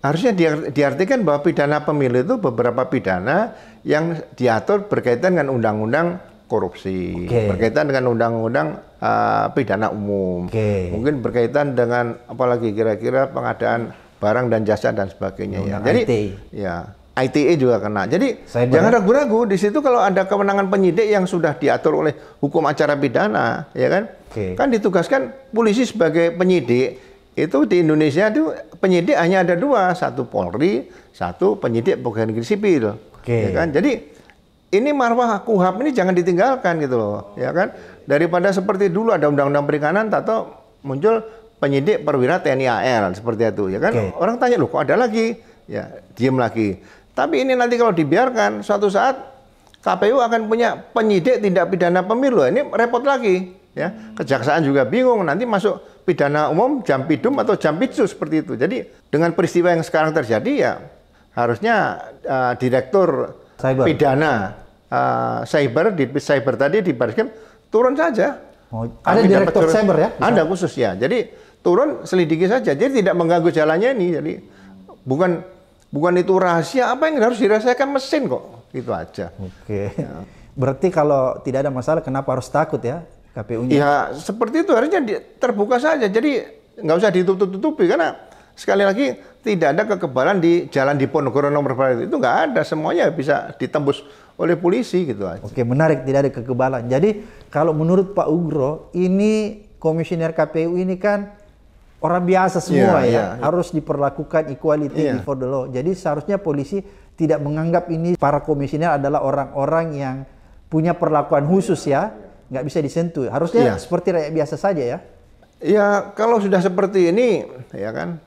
harusnya diartikan bahwa pidana pemilu itu beberapa pidana yang diatur berkaitan dengan undang-undang korupsi, okay. berkaitan dengan undang-undang uh, pidana umum, okay. mungkin berkaitan dengan apalagi kira-kira pengadaan barang dan jasa dan sebagainya oh, ya. Nah, Jadi IT. E. ya ITE juga kena. Jadi Saya jangan ragu-ragu di situ kalau ada kewenangan penyidik yang sudah diatur oleh hukum acara pidana, ya kan? Okay. Kan ditugaskan polisi sebagai penyidik itu di Indonesia itu penyidik hanya ada dua, satu Polri, satu penyidik pegawai negeri sipil. Okay. Ya kan? Jadi ini marwah kuhab ini jangan ditinggalkan gitu loh, ya kan? Daripada seperti dulu ada undang-undang perikanan, atau muncul penyidik perwira TNI AL seperti itu ya kan okay. orang tanya loh kok ada lagi ya diem lagi tapi ini nanti kalau dibiarkan suatu saat KPU akan punya penyidik tindak pidana pemilu ini repot lagi ya kejaksaan juga bingung nanti masuk pidana umum jam pidum atau jam pitsu seperti itu jadi dengan peristiwa yang sekarang terjadi ya harusnya uh, direktur cyber. pidana uh, cyber di cyber tadi di Baris turun saja Oh, ada direktur cyber ya? Ada khusus ya. Jadi turun selidiki saja. Jadi tidak mengganggu jalannya ini. Jadi bukan bukan itu rahasia apa yang harus dirasakan mesin kok. Itu aja. Oke. Ya. Berarti kalau tidak ada masalah kenapa harus takut ya KPU-nya? Ya seperti itu harusnya terbuka saja. Jadi nggak usah ditutup-tutupi karena sekali lagi tidak ada kekebalan di jalan di Diponegoro nomor berapa itu nggak ada semuanya bisa ditembus oleh polisi gitu aja. Oke menarik tidak ada kekebalan. Jadi kalau menurut Pak Ugro ini komisioner KPU ini kan orang biasa semua yeah, ya, yeah, yeah. harus diperlakukan equality yeah. before the law. Jadi seharusnya polisi tidak menganggap ini para komisioner adalah orang-orang yang punya perlakuan khusus ya, nggak bisa disentuh. Harusnya yeah. seperti rakyat biasa saja ya. Ya kalau sudah seperti ini ya kan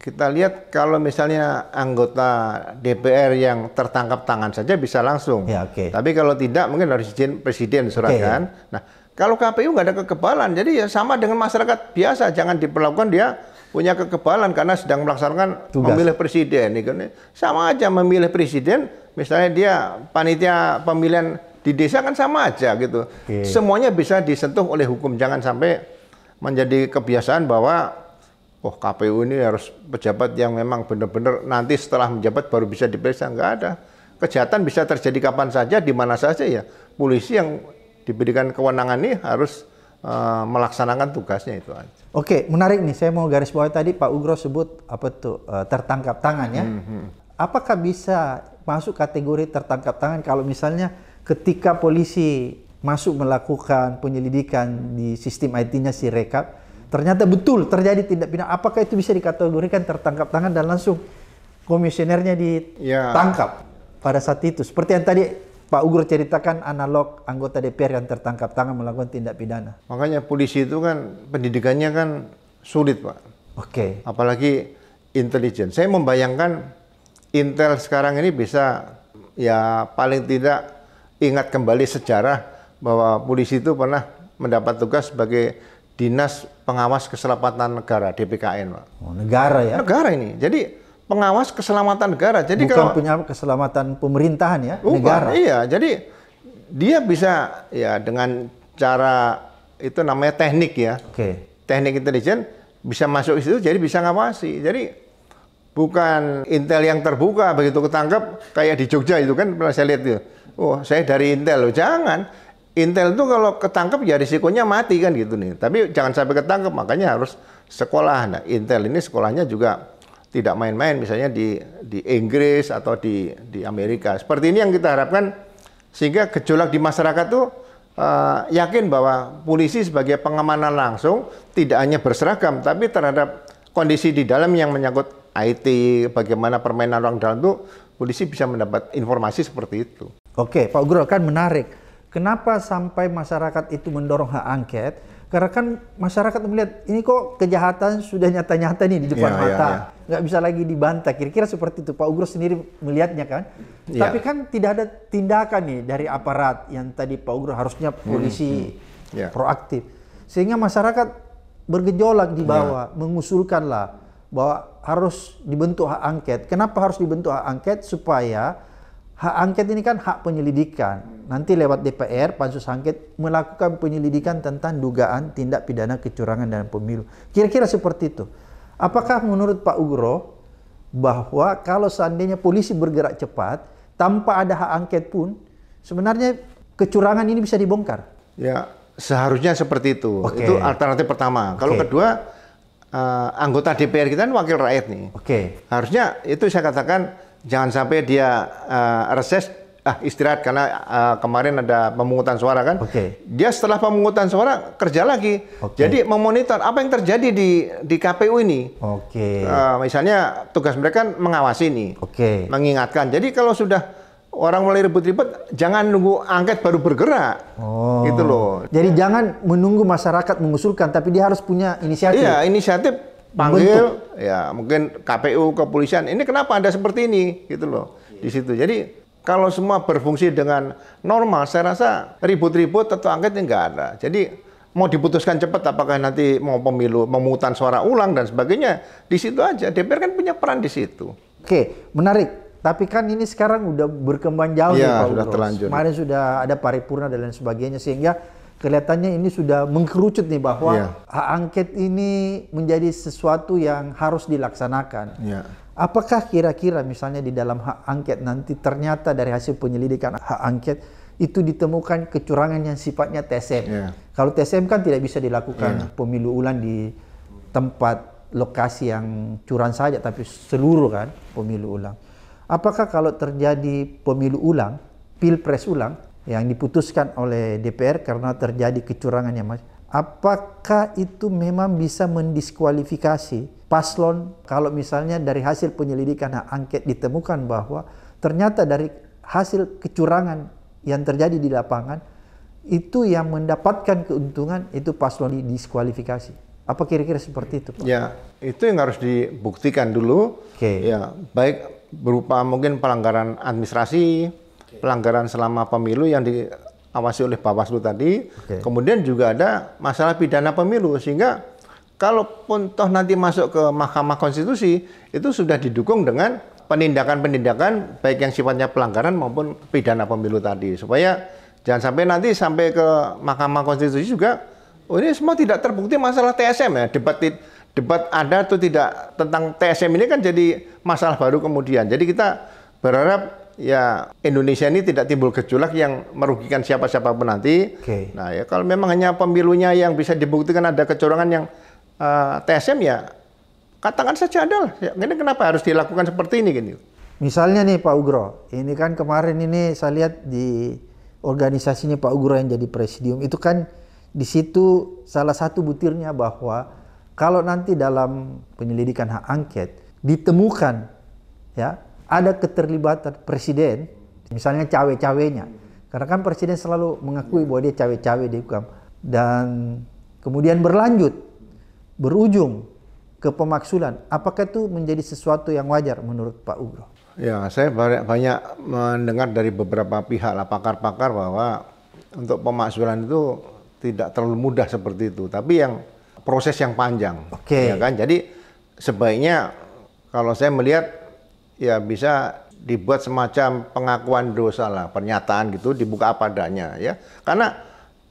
kita lihat kalau misalnya anggota DPR yang tertangkap tangan saja bisa langsung. Ya, okay. Tapi kalau tidak mungkin harus izin presiden surat okay. Ya. kan. Nah kalau KPU nggak ada kekebalan, jadi ya sama dengan masyarakat biasa, jangan diperlakukan dia punya kekebalan karena sedang melaksanakan Tugas. memilih presiden. Gitu. Sama aja memilih presiden, misalnya dia panitia pemilihan di desa kan sama aja gitu. Okay. Semuanya bisa disentuh oleh hukum, jangan sampai menjadi kebiasaan bahwa oh KPU ini harus pejabat yang memang benar-benar nanti setelah menjabat baru bisa diperiksa nggak ada kejahatan bisa terjadi kapan saja di mana saja ya polisi yang diberikan kewenangan ini harus uh, melaksanakan tugasnya itu aja. Oke, menarik nih. Saya mau garis bawah tadi Pak Ugro sebut apa tuh uh, tertangkap tangan ya. Mm -hmm. Apakah bisa masuk kategori tertangkap tangan kalau misalnya ketika polisi masuk melakukan penyelidikan di sistem IT-nya si rekap, ternyata betul terjadi tindak pidana. Apakah itu bisa dikategorikan tertangkap tangan dan langsung komisionernya ya. ditangkap Yeah. pada saat itu? Seperti yang tadi Pak Ugur ceritakan analog anggota DPR yang tertangkap tangan melakukan tindak pidana. Makanya polisi itu kan pendidikannya kan sulit, Pak. Oke. Okay. Apalagi intelijen. Saya membayangkan Intel sekarang ini bisa ya paling tidak ingat kembali sejarah bahwa polisi itu pernah mendapat tugas sebagai Dinas Pengawas Keselamatan Negara DPKN, Pak. Oh, negara ya. Negara ini. Jadi pengawas keselamatan negara. Jadi bukan kalau punya keselamatan pemerintahan ya, bukan, negara. Iya, jadi dia bisa ya dengan cara itu namanya teknik ya. Oke. Okay. Teknik intelijen bisa masuk situ jadi bisa ngawasi. Jadi bukan intel yang terbuka begitu ketangkep kayak di Jogja itu kan pernah saya lihat itu. Oh, saya dari intel loh. Jangan. Intel itu kalau ketangkep ya risikonya mati kan gitu nih. Tapi jangan sampai ketangkep, makanya harus sekolah. Nah, Intel ini sekolahnya juga tidak main-main misalnya di di Inggris atau di di Amerika. Seperti ini yang kita harapkan sehingga gejolak di masyarakat tuh uh, yakin bahwa polisi sebagai pengamanan langsung tidak hanya berseragam tapi terhadap kondisi di dalam yang menyangkut IT, bagaimana permainan orang dalam itu polisi bisa mendapat informasi seperti itu. Oke, Pak Guru kan menarik. Kenapa sampai masyarakat itu mendorong hak angket? Karena kan masyarakat melihat ini kok kejahatan sudah nyata-nyata nih di depan yeah, mata, yeah, yeah. nggak bisa lagi dibantah. Kira-kira seperti itu Pak Ugro sendiri melihatnya kan. Yeah. Tapi kan tidak ada tindakan nih dari aparat yang tadi Pak Ugro harusnya hmm, polisi hmm, hmm. Yeah. proaktif, sehingga masyarakat bergejolak di iya. bawah, yeah. mengusulkanlah bahwa harus dibentuk hak angket. Kenapa harus dibentuk hak angket supaya hak angket ini kan hak penyelidikan. Nanti lewat DPR, pansus angket melakukan penyelidikan tentang dugaan tindak pidana kecurangan dalam pemilu. Kira-kira seperti itu. Apakah menurut Pak Ugro bahwa kalau seandainya polisi bergerak cepat tanpa ada hak angket pun sebenarnya kecurangan ini bisa dibongkar? Ya, seharusnya seperti itu. Okay. Itu alternatif pertama. Kalau kedua uh, anggota DPR kita kan wakil rakyat nih. Oke. Okay. Harusnya itu saya katakan jangan sampai dia uh, reses ah istirahat karena uh, kemarin ada pemungutan suara kan. Oke. Okay. Dia setelah pemungutan suara kerja lagi. Okay. Jadi memonitor apa yang terjadi di di KPU ini. Oke. Okay. Uh, eh, misalnya tugas mereka kan mengawasi ini. Oke. Okay. Mengingatkan. Jadi kalau sudah orang mulai ribut-ribut, jangan nunggu angket baru bergerak. Oh. Gitu loh. Jadi jangan menunggu masyarakat mengusulkan, tapi dia harus punya inisiatif. Iya, inisiatif panggil Bentuk. ya mungkin KPU kepolisian ini kenapa ada seperti ini gitu loh iya. di situ jadi kalau semua berfungsi dengan normal saya rasa ribut-ribut atau angket ini nggak ada jadi mau diputuskan cepat apakah nanti mau pemilu memutan suara ulang dan sebagainya di situ aja DPR kan punya peran di situ oke menarik tapi kan ini sekarang udah berkembang jauh ya, ya Pak sudah Uros. terlanjur kemarin sudah ada paripurna dan lain sebagainya sehingga kelihatannya ini sudah mengkerucut nih bahwa yeah. hak angket ini menjadi sesuatu yang harus dilaksanakan. Yeah. Apakah kira-kira misalnya di dalam hak angket nanti ternyata dari hasil penyelidikan hak angket itu ditemukan kecurangan yang sifatnya TSM. Yeah. Kalau TSM kan tidak bisa dilakukan yeah. pemilu ulang di tempat lokasi yang curang saja tapi seluruh kan pemilu ulang. Apakah kalau terjadi pemilu ulang, pilpres ulang, yang diputuskan oleh DPR karena terjadi kecurangan mas. apakah itu memang bisa mendiskualifikasi paslon kalau misalnya dari hasil penyelidikan hak angket ditemukan bahwa ternyata dari hasil kecurangan yang terjadi di lapangan itu yang mendapatkan keuntungan itu paslon didiskualifikasi. Apa kira-kira seperti itu? Pak? Ya, itu yang harus dibuktikan dulu. Oke. Okay. Ya, baik berupa mungkin pelanggaran administrasi, pelanggaran selama pemilu yang diawasi oleh Bawaslu tadi. Okay. Kemudian juga ada masalah pidana pemilu sehingga kalaupun toh nanti masuk ke Mahkamah Konstitusi itu sudah didukung dengan penindakan-penindakan baik yang sifatnya pelanggaran maupun pidana pemilu tadi supaya jangan sampai nanti sampai ke Mahkamah Konstitusi juga oh ini semua tidak terbukti masalah TSM ya debat debat ada atau tidak tentang TSM ini kan jadi masalah baru kemudian jadi kita berharap ya Indonesia ini tidak timbul gejolak yang merugikan siapa-siapa pun nanti. Okay. Nah ya kalau memang hanya pemilunya yang bisa dibuktikan ada kecurangan yang uh, eh, TSM ya katakan saja adalah, Ya, ini kenapa harus dilakukan seperti ini gini? Gitu? Misalnya nih Pak Ugro, ini kan kemarin ini saya lihat di organisasinya Pak Ugro yang jadi presidium itu kan di situ salah satu butirnya bahwa kalau nanti dalam penyelidikan hak angket ditemukan ya ada keterlibatan presiden, misalnya cawe-cawenya. Karena kan presiden selalu mengakui bahwa dia cawe-cawe di UKAM. Dan kemudian berlanjut, berujung ke pemaksulan. Apakah itu menjadi sesuatu yang wajar menurut Pak Ugro? Ya, saya banyak, banyak mendengar dari beberapa pihak, lah, pakar-pakar bahwa untuk pemaksulan itu tidak terlalu mudah seperti itu. Tapi yang proses yang panjang. Oke. Okay. Ya kan? Jadi sebaiknya kalau saya melihat ya bisa dibuat semacam pengakuan dosa lah, pernyataan gitu dibuka apa adanya ya. Karena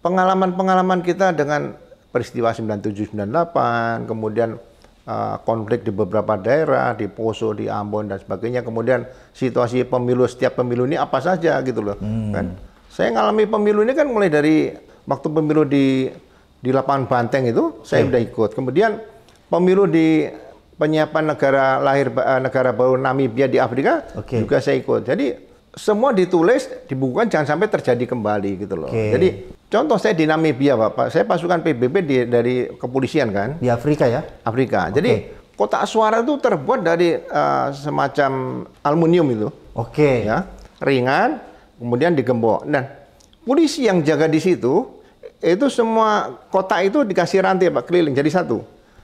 pengalaman-pengalaman kita dengan peristiwa 97 98, kemudian uh, konflik di beberapa daerah, di Poso, di Ambon dan sebagainya, kemudian situasi pemilu setiap pemilu ini apa saja gitu loh. Hmm. Kan? Saya ngalami pemilu ini kan mulai dari waktu pemilu di di lapangan Banteng itu saya sudah iya. hmm. ikut. Kemudian pemilu di penyiapan negara lahir eh, negara baru Namibia di Afrika okay. juga saya ikut. Jadi semua ditulis, dibukukan jangan sampai terjadi kembali gitu loh. Okay. Jadi contoh saya di Namibia Bapak, saya pasukan PBB di, dari kepolisian kan. Di Afrika ya? Afrika. Okay. Jadi kotak suara itu terbuat dari uh, semacam aluminium itu. Oke. Okay. Ya, ringan, kemudian digembok. Dan polisi yang jaga di situ itu semua kotak itu dikasih rantai Pak keliling jadi satu.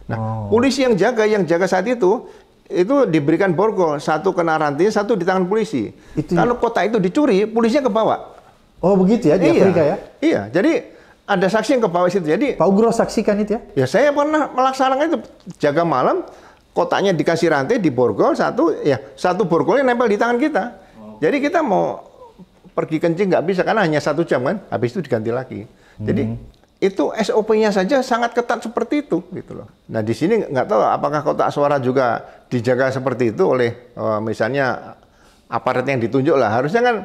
Nah, oh. polisi yang jaga, yang jaga saat itu itu diberikan borgol satu kena ranting, satu di tangan polisi. Itu... Kalau ya? kota itu dicuri, polisinya ke bawah. Oh begitu ya di iya. Afrika ya? Iya, jadi ada saksi yang ke bawah situ. Jadi Pak Ugro saksikan itu ya? Ya saya pernah melaksanakan itu jaga malam, kotanya dikasih rantai di borgol satu, ya satu borgolnya nempel di tangan kita. Oh. Jadi kita mau pergi kencing nggak bisa karena hanya satu jam kan, habis itu diganti lagi. Jadi hmm itu SOP-nya saja sangat ketat seperti itu gitu loh. Nah di sini nggak tahu apakah kotak suara juga dijaga seperti itu oleh uh, misalnya aparat yang ditunjuk lah. Harusnya kan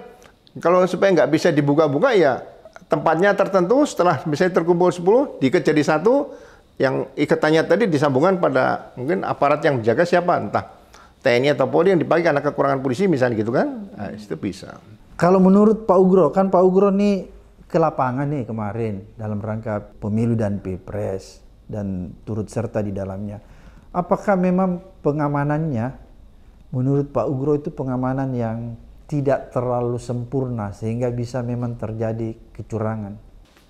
kalau supaya nggak bisa dibuka-buka ya tempatnya tertentu setelah misalnya terkumpul 10 diikat jadi satu yang ikatannya tadi disambungkan pada mungkin aparat yang menjaga siapa entah TNI atau Polri yang dipakai karena kekurangan polisi misalnya gitu kan nah, itu bisa. Kalau menurut Pak Ugro kan Pak Ugro nih ke lapangan nih kemarin dalam rangka pemilu dan pilpres dan turut serta di dalamnya. Apakah memang pengamanannya menurut Pak Ugro itu pengamanan yang tidak terlalu sempurna sehingga bisa memang terjadi kecurangan?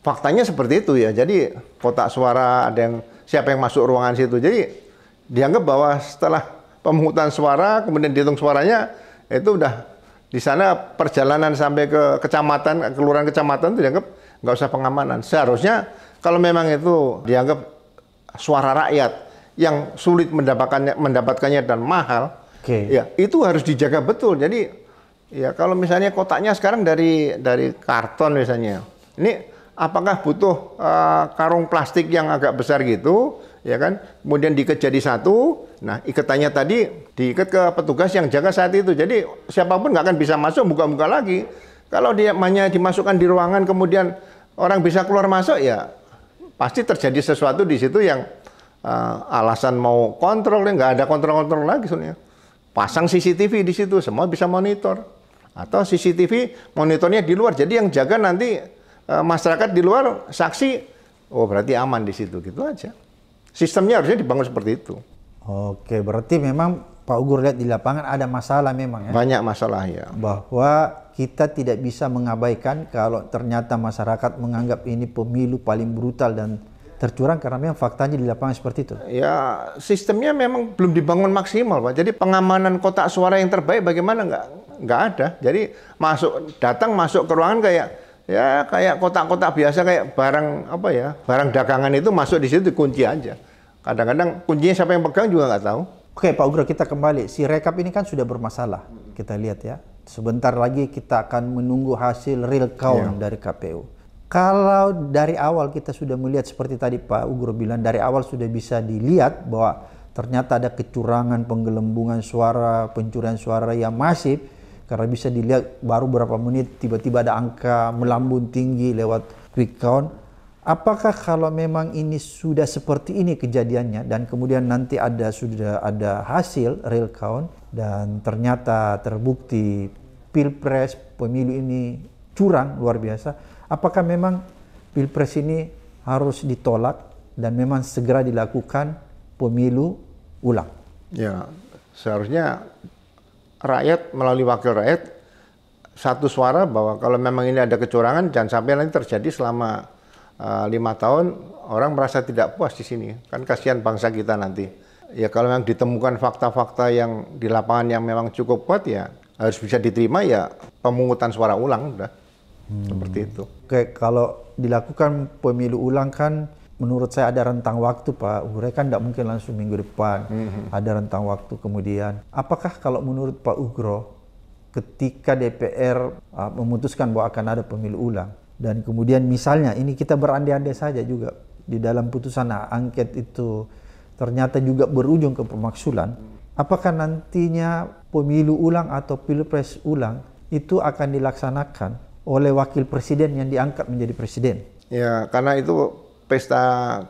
Faktanya seperti itu ya. Jadi kotak suara ada yang siapa yang masuk ruangan situ. Jadi dianggap bahwa setelah pemungutan suara kemudian dihitung suaranya itu udah di sana perjalanan sampai ke kecamatan, kelurahan kecamatan itu dianggap nggak usah pengamanan. Seharusnya kalau memang itu dianggap suara rakyat yang sulit mendapatkannya, mendapatkannya dan mahal, okay. ya itu harus dijaga betul. Jadi ya kalau misalnya kotaknya sekarang dari dari karton misalnya, ini apakah butuh uh, karung plastik yang agak besar gitu, ya kan? Kemudian dikejadi satu. Nah, iketannya tadi diikat ke petugas yang jaga saat itu. Jadi siapapun nggak akan bisa masuk buka-buka lagi. Kalau dia hanya dimasukkan di ruangan kemudian orang bisa keluar masuk ya pasti terjadi sesuatu di situ yang uh, alasan mau kontrol ya nggak ada kontrol-kontrol lagi sebenarnya. Pasang CCTV di situ semua bisa monitor atau CCTV monitornya di luar. Jadi yang jaga nanti uh, masyarakat di luar saksi oh berarti aman di situ gitu aja. Sistemnya harusnya dibangun seperti itu. Oke, berarti memang Pak Ugur lihat di lapangan ada masalah memang ya. Banyak masalah ya. Bahwa kita tidak bisa mengabaikan kalau ternyata masyarakat menganggap ini pemilu paling brutal dan tercurang karena memang faktanya di lapangan seperti itu. Ya, sistemnya memang belum dibangun maksimal, Pak. Jadi pengamanan kotak suara yang terbaik bagaimana nggak nggak ada. Jadi masuk datang masuk ke ruangan kayak ya kayak kotak-kotak biasa kayak barang apa ya barang dagangan itu masuk di situ dikunci aja. Kadang-kadang kuncinya siapa yang pegang juga nggak tahu. Oke Pak Ugra kita kembali. Si rekap ini kan sudah bermasalah. Kita lihat ya. Sebentar lagi kita akan menunggu hasil real count yeah. dari KPU. Kalau dari awal kita sudah melihat seperti tadi Pak Ugro bilang dari awal sudah bisa dilihat bahwa ternyata ada kecurangan penggelembungan suara, pencurian suara yang masif karena bisa dilihat baru berapa menit tiba-tiba ada angka melambung tinggi lewat quick count Apakah kalau memang ini sudah seperti ini kejadiannya dan kemudian nanti ada sudah ada hasil real count dan ternyata terbukti pilpres pemilu ini curang luar biasa, apakah memang pilpres ini harus ditolak dan memang segera dilakukan pemilu ulang? Ya, seharusnya rakyat melalui wakil rakyat satu suara bahwa kalau memang ini ada kecurangan jangan sampai nanti terjadi selama Eh, lima uh, tahun orang merasa tidak puas di sini kan kasihan bangsa kita nanti ya kalau yang ditemukan fakta-fakta yang di lapangan yang memang cukup kuat ya harus bisa diterima ya pemungutan suara ulang udah hmm. seperti itu Oke, kalau dilakukan pemilu ulang kan menurut saya ada rentang waktu Pak Uhure kan tidak mungkin langsung minggu depan hmm. ada rentang waktu kemudian apakah kalau menurut Pak Ugro ketika DPR uh, ah, memutuskan bahwa akan ada pemilu ulang dan kemudian misalnya ini kita berandai-andai saja juga di dalam putusan angket itu ternyata juga berujung ke pemaksulan, apakah nantinya pemilu ulang atau pilpres ulang itu akan dilaksanakan oleh wakil presiden yang diangkat menjadi presiden? Ya, karena itu pesta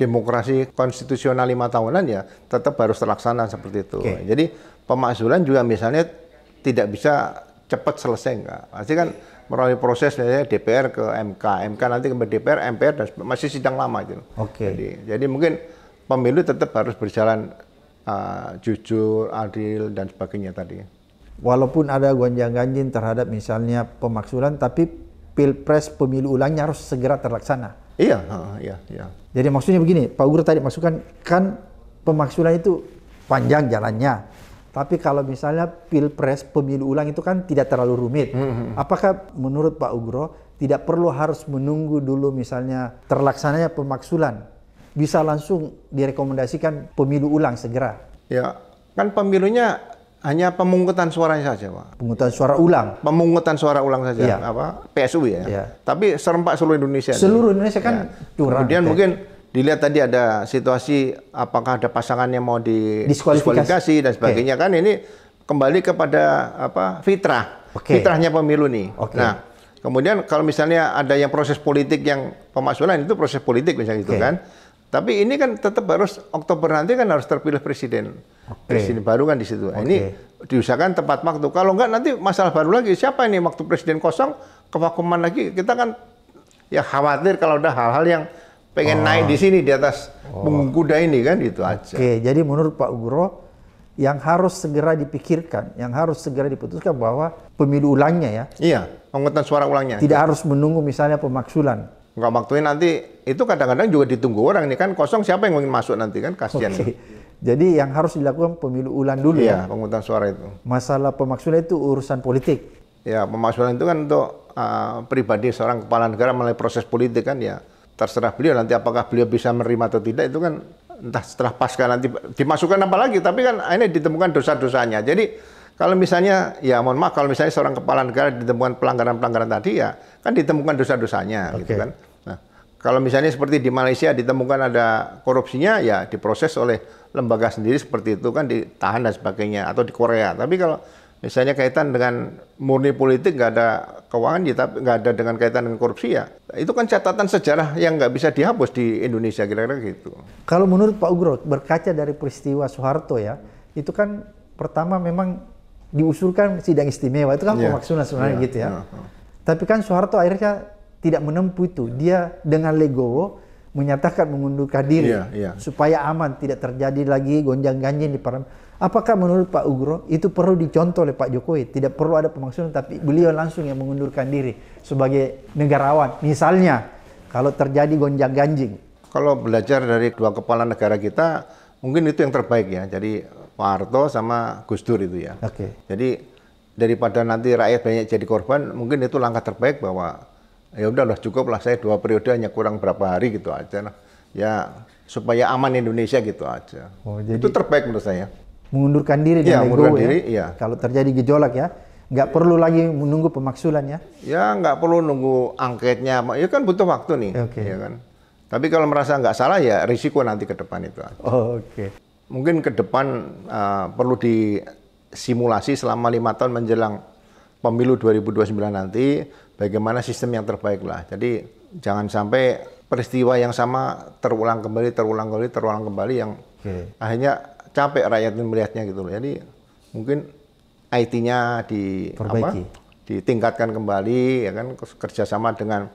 demokrasi konstitusional lima tahunan ya tetap harus terlaksana seperti itu. Okay. Jadi pemaksulan juga misalnya tidak bisa cepat selesai enggak. Pasti kan melalui proses dari DPR ke MK, MK nanti ke DPR, MPR dan masih sidang lama gitu. Oke. Okay. Jadi, jadi mungkin pemilu tetap harus berjalan uh, jujur, adil dan sebagainya tadi. Walaupun ada gonjang-ganjing terhadap misalnya pemaksulan, tapi pilpres pemilu ulangnya harus segera terlaksana. Iya, uh, iya, iya. Jadi maksudnya begini, Pak Guru tadi masukkan kan pemaksulan itu panjang jalannya tapi kalau misalnya pilpres pemilu ulang itu kan tidak terlalu rumit. Mm -hmm. Apakah menurut Pak Ugro tidak perlu harus menunggu dulu misalnya terlaksananya pemaksulan? Bisa langsung direkomendasikan pemilu ulang segera. Ya, kan pemilunya hanya pemungutan suaranya saja, Pak. Pemungutan suara ulang. Pemungutan suara ulang saja, iya. ya. apa? PSU ya. ya. Tapi serempak seluruh Indonesia. Seluruh Indonesia kan ya. curang. Kemudian ya. mungkin dilihat tadi ada situasi apakah ada pasangan yang mau di diskualifikasi, dan sebagainya okay. kan ini kembali kepada apa fitrah okay. fitrahnya pemilu nih okay. nah kemudian kalau misalnya ada yang proses politik yang pemasukan itu proses politik misalnya gitu itu kan tapi ini kan tetap harus Oktober nanti kan harus terpilih presiden okay. presiden baru kan di situ okay. Nah, ini diusahakan tepat waktu kalau enggak nanti masalah baru lagi siapa ini waktu presiden kosong kevakuman lagi kita kan ya khawatir kalau udah hal-hal yang pengen oh. naik di sini di atas oh. kuda ini kan itu aja. Oke, jadi menurut Pak Ugro yang harus segera dipikirkan, yang harus segera diputuskan bahwa pemilu ulangnya ya. Iya, pengungutan suara ulangnya. Tidak harus menunggu misalnya pemaksulan. Enggak waktunya nanti itu kadang-kadang juga ditunggu orang ini kan kosong siapa yang ingin masuk nanti kan kasihan. Okay. Jadi yang harus dilakukan pemilu ulang dulu iya, ya. pengungutan suara itu. Masalah pemaksulan itu urusan politik. Ya, pemaksulan itu kan untuk uh, pribadi seorang kepala negara melalui proses politik kan ya terserah beliau nanti apakah beliau bisa menerima atau tidak itu kan entah setelah pasca nanti dimasukkan apa lagi tapi kan ini ditemukan dosa-dosanya. Jadi kalau misalnya ya mohon maaf kalau misalnya seorang kepala negara ditemukan pelanggaran-pelanggaran tadi ya kan ditemukan dosa-dosanya okay. gitu kan. Nah, kalau misalnya seperti di Malaysia ditemukan ada korupsinya ya diproses oleh lembaga sendiri seperti itu kan ditahan dan sebagainya atau di Korea. Tapi kalau misalnya kaitan dengan murni politik nggak ada keuangan ya tapi nggak ada dengan kaitan dengan korupsi ya itu kan catatan sejarah yang nggak bisa dihapus di Indonesia kira-kira gitu kalau menurut Pak Ugro berkaca dari peristiwa Soeharto ya itu kan pertama memang diusulkan sidang istimewa itu kan yeah. Iya. sebenarnya yeah. gitu ya yeah. tapi kan Soeharto akhirnya tidak menempuh itu iya. dia dengan legowo menyatakan mengundurkan diri yeah, yeah. supaya aman tidak terjadi lagi gonjang ganjing di parlemen Apakah menurut Pak Ugro itu perlu dicontoh oleh Pak Jokowi? Tidak perlu ada pemaksudan, tapi beliau langsung yang mengundurkan diri sebagai negarawan. Misalnya, kalau terjadi gonjang-ganjing. Kalau belajar dari dua kepala negara kita, mungkin itu yang terbaik ya. Jadi Pak Harto sama Gus Dur itu ya. Oke. Okay. Jadi daripada nanti rakyat banyak jadi korban, mungkin itu langkah terbaik bahwa ya udahlah cukup lah saya dua periode hanya kurang berapa hari gitu aja lah. Ya supaya aman Indonesia gitu aja. Oh, jadi... Itu terbaik menurut saya mengundurkan diri iya, ya, dari mengundurkan diri, ya. Kalau terjadi gejolak ya, nggak perlu lagi menunggu pemaksulan ya? Ya nggak perlu nunggu angketnya, ya kan butuh waktu nih, okay. ya kan. Tapi kalau merasa nggak salah ya risiko nanti ke depan itu. Oh, Oke. Okay. Mungkin ke depan uh, perlu disimulasi selama lima tahun menjelang pemilu 2029 nanti, bagaimana sistem yang terbaik lah. Jadi jangan sampai peristiwa yang sama terulang kembali, terulang kembali, terulang kembali yang okay. akhirnya capek rakyat melihatnya gitu loh. Jadi mungkin IT-nya di Perbaiki. apa? ditingkatkan kembali ya kan kerjasama dengan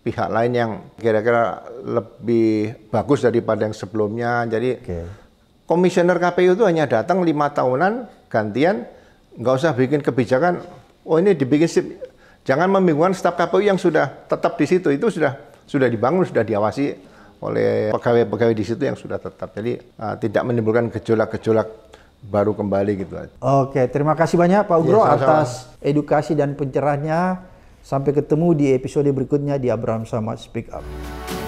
pihak lain yang kira-kira lebih bagus daripada yang sebelumnya. Jadi okay. komisioner KPU itu hanya datang lima tahunan gantian, nggak usah bikin kebijakan. Oh ini dibikin sip. jangan membingungkan staf KPU yang sudah tetap di situ itu sudah sudah dibangun sudah diawasi oleh pegawai-pegawai di situ yang sudah tetap. Jadi uh, tidak menimbulkan gejolak-gejolak baru kembali gitu Oke, terima kasih banyak Pak iya, Ugro ya, atas edukasi dan pencerahannya. Sampai ketemu di episode berikutnya di Abraham Samad Speak Up.